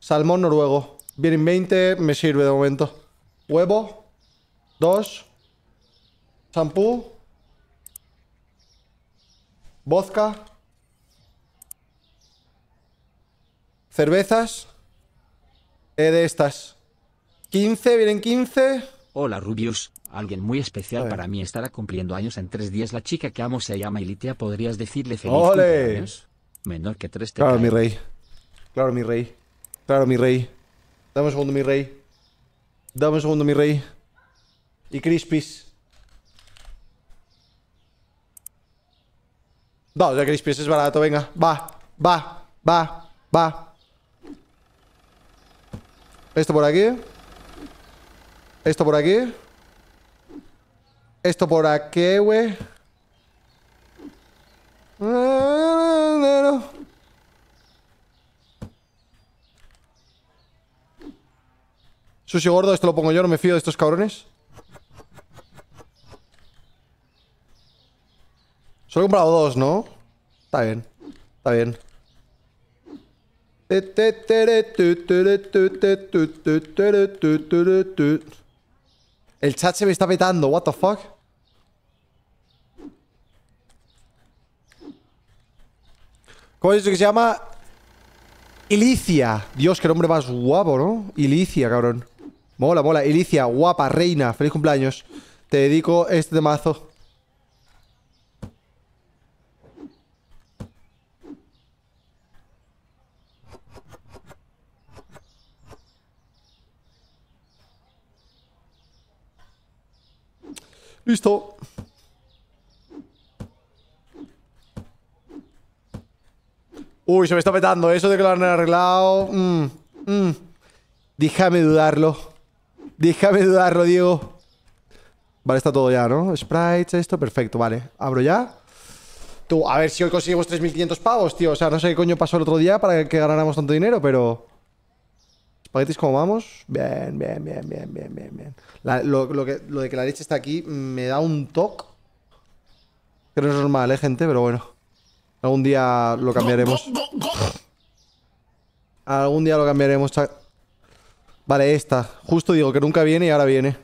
Salmón noruego. en 20, me sirve de momento. Huevo. Dos. Shampoo. Vodka. Cervezas. de estas. 15, vienen 15. Hola, Rubius. Alguien muy especial para mí estará cumpliendo años en tres días. La chica que amo se llama Ilitia. ¿Podrías decirle feliz cumpleaños? Menor que tres te Claro, mi rey. Claro, mi rey. Claro, mi rey. Dame un segundo, mi rey. Dame un segundo, mi rey. Y Crispis. No, ya Crispis es barato. Venga, va, va, va, va. Esto por aquí. Esto por aquí. Esto por aquí, güey. Sushi gordo, esto lo pongo yo, no me fío de estos cabrones. Solo he comprado dos, ¿no? Está bien, está bien. El chat se me está petando, what the fuck? ¿Cómo es que se llama? Ilicia. Dios, qué nombre más guapo, ¿no? Ilicia, cabrón. Mola, mola. Ilicia, guapa, reina. Feliz cumpleaños. Te dedico este mazo. Listo. Uy, se me está petando. Eso de que lo han arreglado. Mm, mm. Déjame dudarlo. Déjame dudarlo, Diego. Vale, está todo ya, ¿no? Sprites, esto, perfecto, vale. Abro ya. Tú, a ver si hoy conseguimos 3.500 pavos, tío. O sea, no sé qué coño pasó el otro día para que ganáramos tanto dinero, pero... Espaguetis como vamos. Bien, bien, bien, bien, bien, bien, bien. lo, de que la leche está aquí me da un toque. Que no es normal, ¿eh, gente? Pero bueno. Algún día lo cambiaremos. Algún día lo cambiaremos. Vale, esta. Justo digo que nunca viene y ahora viene.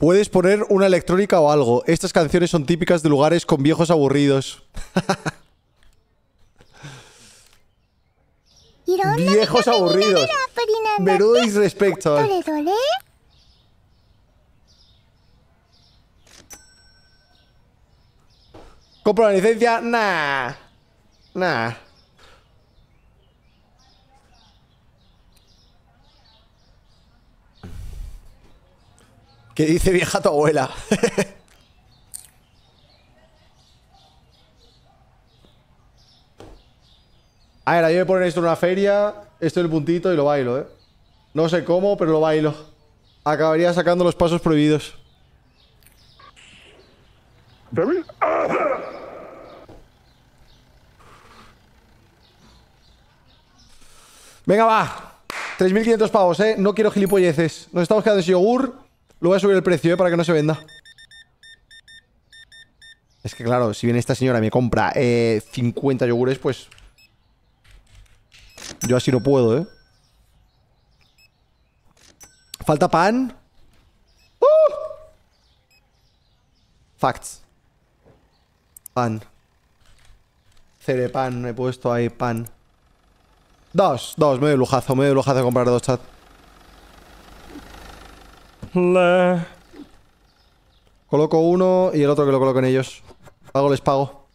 Puedes poner una electrónica o algo. Estas canciones son típicas de lugares con viejos aburridos. viejos aburridos. Menudo disrespecto. ¿Compro la licencia? Nah. Nah. Que dice vieja tu abuela. a ver, a me ponen esto en una feria, esto es el puntito y lo bailo, ¿eh? No sé cómo, pero lo bailo. Acabaría sacando los pasos prohibidos. Venga, va. 3.500 pavos, ¿eh? No quiero gilipolleces. Nos estamos quedando sin yogur. Lo voy a subir el precio, ¿eh? Para que no se venda. Es que claro, si viene esta señora y me compra eh, 50 yogures, pues... Yo así no puedo, ¿eh? ¿Falta pan? ¡Uh! Facts. Pan. Cerepan, me he puesto ahí pan. Dos, dos, medio lujazo, medio lujazo a comprar dos, chats Coloco uno y el otro que lo coloco en ellos. pago les pago.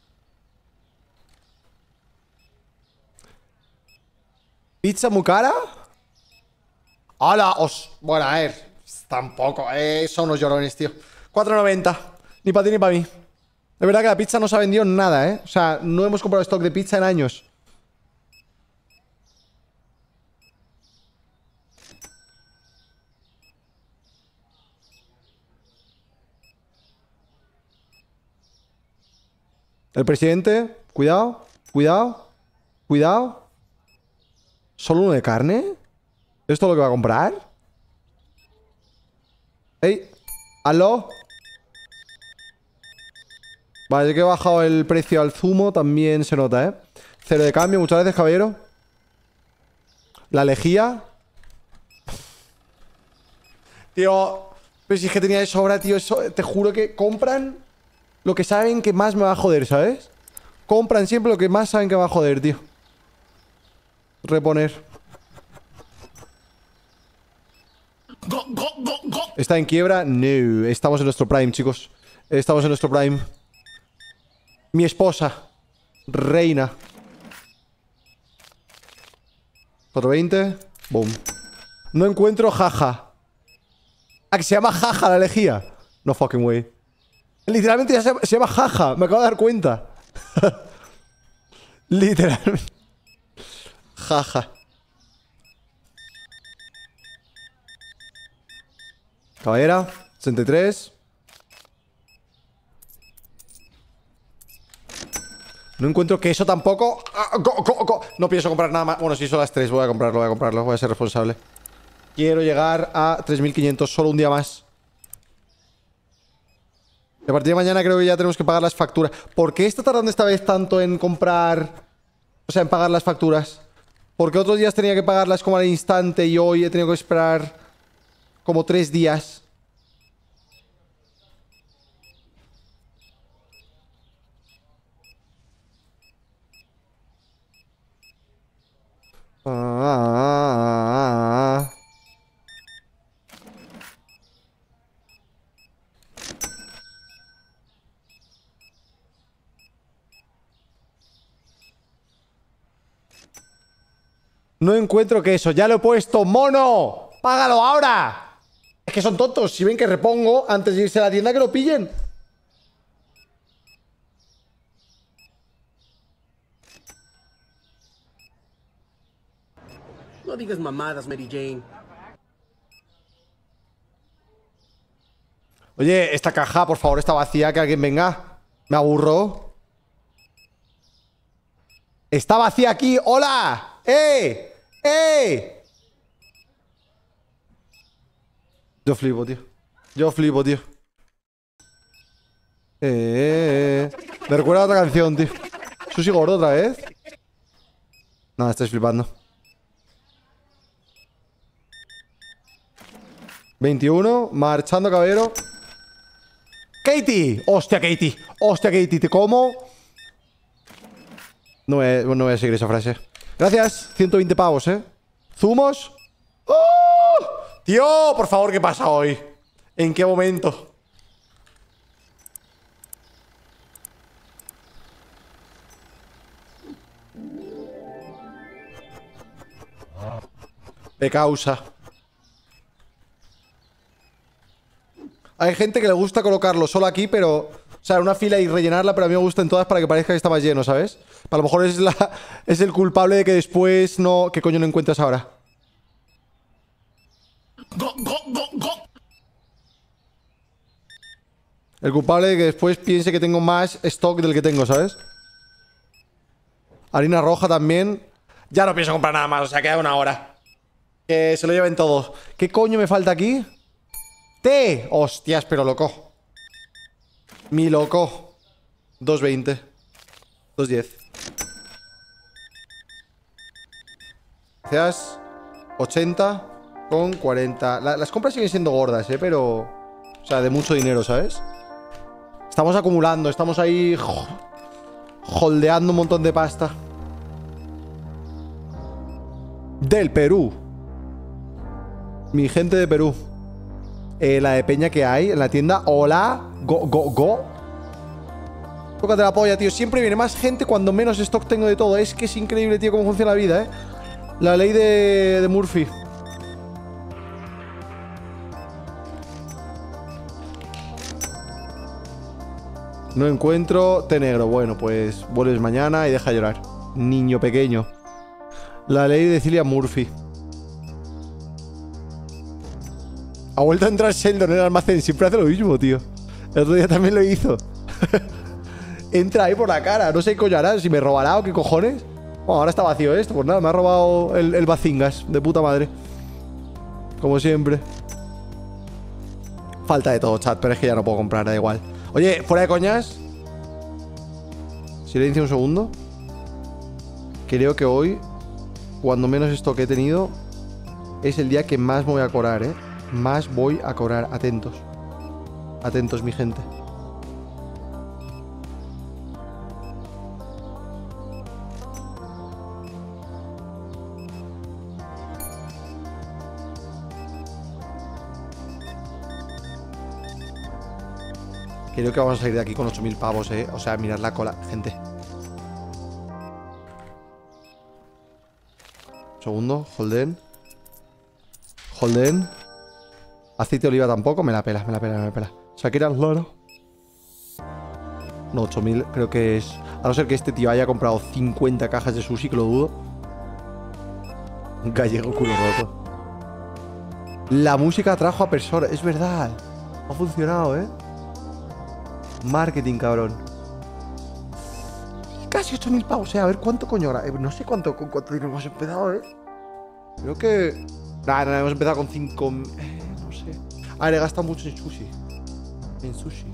¿Pizza muy cara? ¡Hala! Os... Bueno, a ver. Tampoco. Eh, son unos llorones, tío. 4.90. Ni para ti ni para mí. De verdad que la pizza no se ha vendido nada, ¿eh? O sea, no hemos comprado stock de pizza en años. El presidente, cuidado, cuidado, cuidado. ¿Solo uno de carne? ¿Esto es lo que va a comprar? ¡Ey! ¡Aló! Vale, que he bajado el precio al zumo, también se nota, ¿eh? Cero de cambio, muchas gracias, caballero. La lejía. Tío, pero si es que tenía de sobra, tío. Eso, te juro que compran lo que saben que más me va a joder, ¿sabes? Compran siempre lo que más saben que va a joder, tío. Reponer. ¿Está en quiebra? No. Estamos en nuestro prime, chicos. Estamos en nuestro prime. Mi esposa. Reina. 420. Boom. No encuentro jaja. ¿A ah, que se llama jaja la lejía? No fucking way. Literalmente ya se, llama Jaja, me acabo de dar cuenta. Literalmente. Jaja. Caballera, 63. No encuentro que eso tampoco... Ah, no pienso comprar nada más. Bueno, si son las 3, voy a comprarlo, voy a comprarlo, voy a ser responsable. Quiero llegar a 3.500 solo un día más. A partir de mañana creo que ya tenemos que pagar las facturas. ¿Por qué está tardando esta vez tanto en comprar... O sea, en pagar las facturas? Porque otros días tenía que pagarlas como al instante y hoy he tenido que esperar como tres días. Ah. No encuentro eso. ¡Ya lo he puesto! ¡Mono! ¡Págalo ahora! Es que son tontos. Si ven que repongo antes de irse a la tienda, que lo pillen. No digas mamadas, Mary Jane. Oye, esta caja, por favor, está vacía, que alguien venga. Me aburro. Está vacía aquí. ¡Hola! ¡Eh! ¡Ey! Yo flipo, tío. Yo flipo, tío. Eh, Me recuerda otra canción, tío. Sushi gordo otra vez. No, estáis flipando. 21, marchando caballero. Katie, hostia Katie, hostia Katie, te como. No voy no voy a seguir esa frase. Gracias, 120 pavos, ¿eh? Zumos. ¡Oh! Tío, por favor, ¿qué pasa hoy? ¿En qué momento? De causa. Hay gente que le gusta colocarlo solo aquí, pero o sea, una fila y rellenarla, pero a mí me gustan todas para que parezca que está más lleno, ¿sabes? Para lo mejor es, la, es el culpable de que después no... ¿Qué coño no encuentras ahora? El culpable de que después piense que tengo más stock del que tengo, ¿sabes? Harina roja también. Ya no pienso comprar nada más, o sea, queda una hora. Que se lo lleven todos. ¿Qué coño me falta aquí? ¡Te! Hostias, pero loco. Mi loco. 2.20. 2.10. Gracias. 80 con 40. las compras siguen siendo gordas, ¿eh? Pero... O sea, de mucho dinero, ¿sabes? Estamos acumulando, estamos ahí... Holdeando un montón de pasta. Del Perú. Mi gente de Perú. Eh, la de peña que hay en la tienda. Hola. Go, go, go. Tócate la polla, tío. Siempre viene más gente cuando menos stock tengo de todo. Es que es increíble, tío, cómo funciona la vida, ¿eh? La ley de, Murphy. No encuentro té negro. Bueno, pues vuelves mañana y deja llorar. Niño pequeño. La ley de Cilia Murphy. Ha vuelto a entrar Sheldon en el almacén. Siempre hace lo mismo, tío. El otro día también lo hizo. Entra ahí por la cara. No sé qué hará, si me robará o qué cojones. Bueno, ahora está vacío esto. Pues nada, me ha robado el, bazingas. De puta madre. Como siempre. Falta de todo, chat. Pero es que ya no puedo comprar, da igual. Oye, fuera de coñas. Silencio un segundo. Creo que hoy, cuando menos esto que he tenido, es el día que más voy a cobrar, ¿eh? Más voy a cobrar Atentos. Atentos mi gente. Creo que vamos a salir de aquí con 8.000 pavos, eh O sea, mirar la cola, gente Segundo, Holden Holden Aceite de oliva tampoco, me la pela, me la pela, me la pela Shakira el loro. No, 8000 creo que es... A no ser que este tío haya comprado 50 cajas de sushi, que lo dudo. Gallego culo roto. La música trajo a personas. Es verdad. Ha funcionado, ¿eh? Marketing, cabrón. Casi 8.000 pavos, ¿eh? A ver cuánto coño ahora. no sé cuánto, con cuánto dinero hemos empezado, ¿eh? Creo que... Nada, hemos empezado con 5... Eh, no sé. A ver, he gastado mucho en sushi en sushi.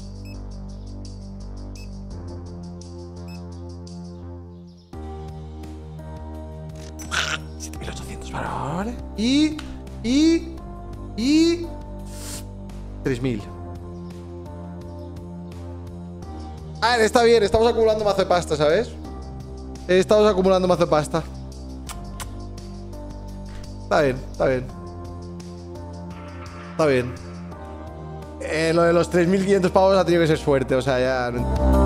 ¡7800! Vale. Y. Y. Y. 3000. ver, ah, está bien, estamos acumulando más de pasta, ¿sabes? Estamos acumulando más de pasta. Está bien, está bien. Está bien. Eh, lo de los 3.500 pavos ha tenido que ser fuerte, o sea, ya...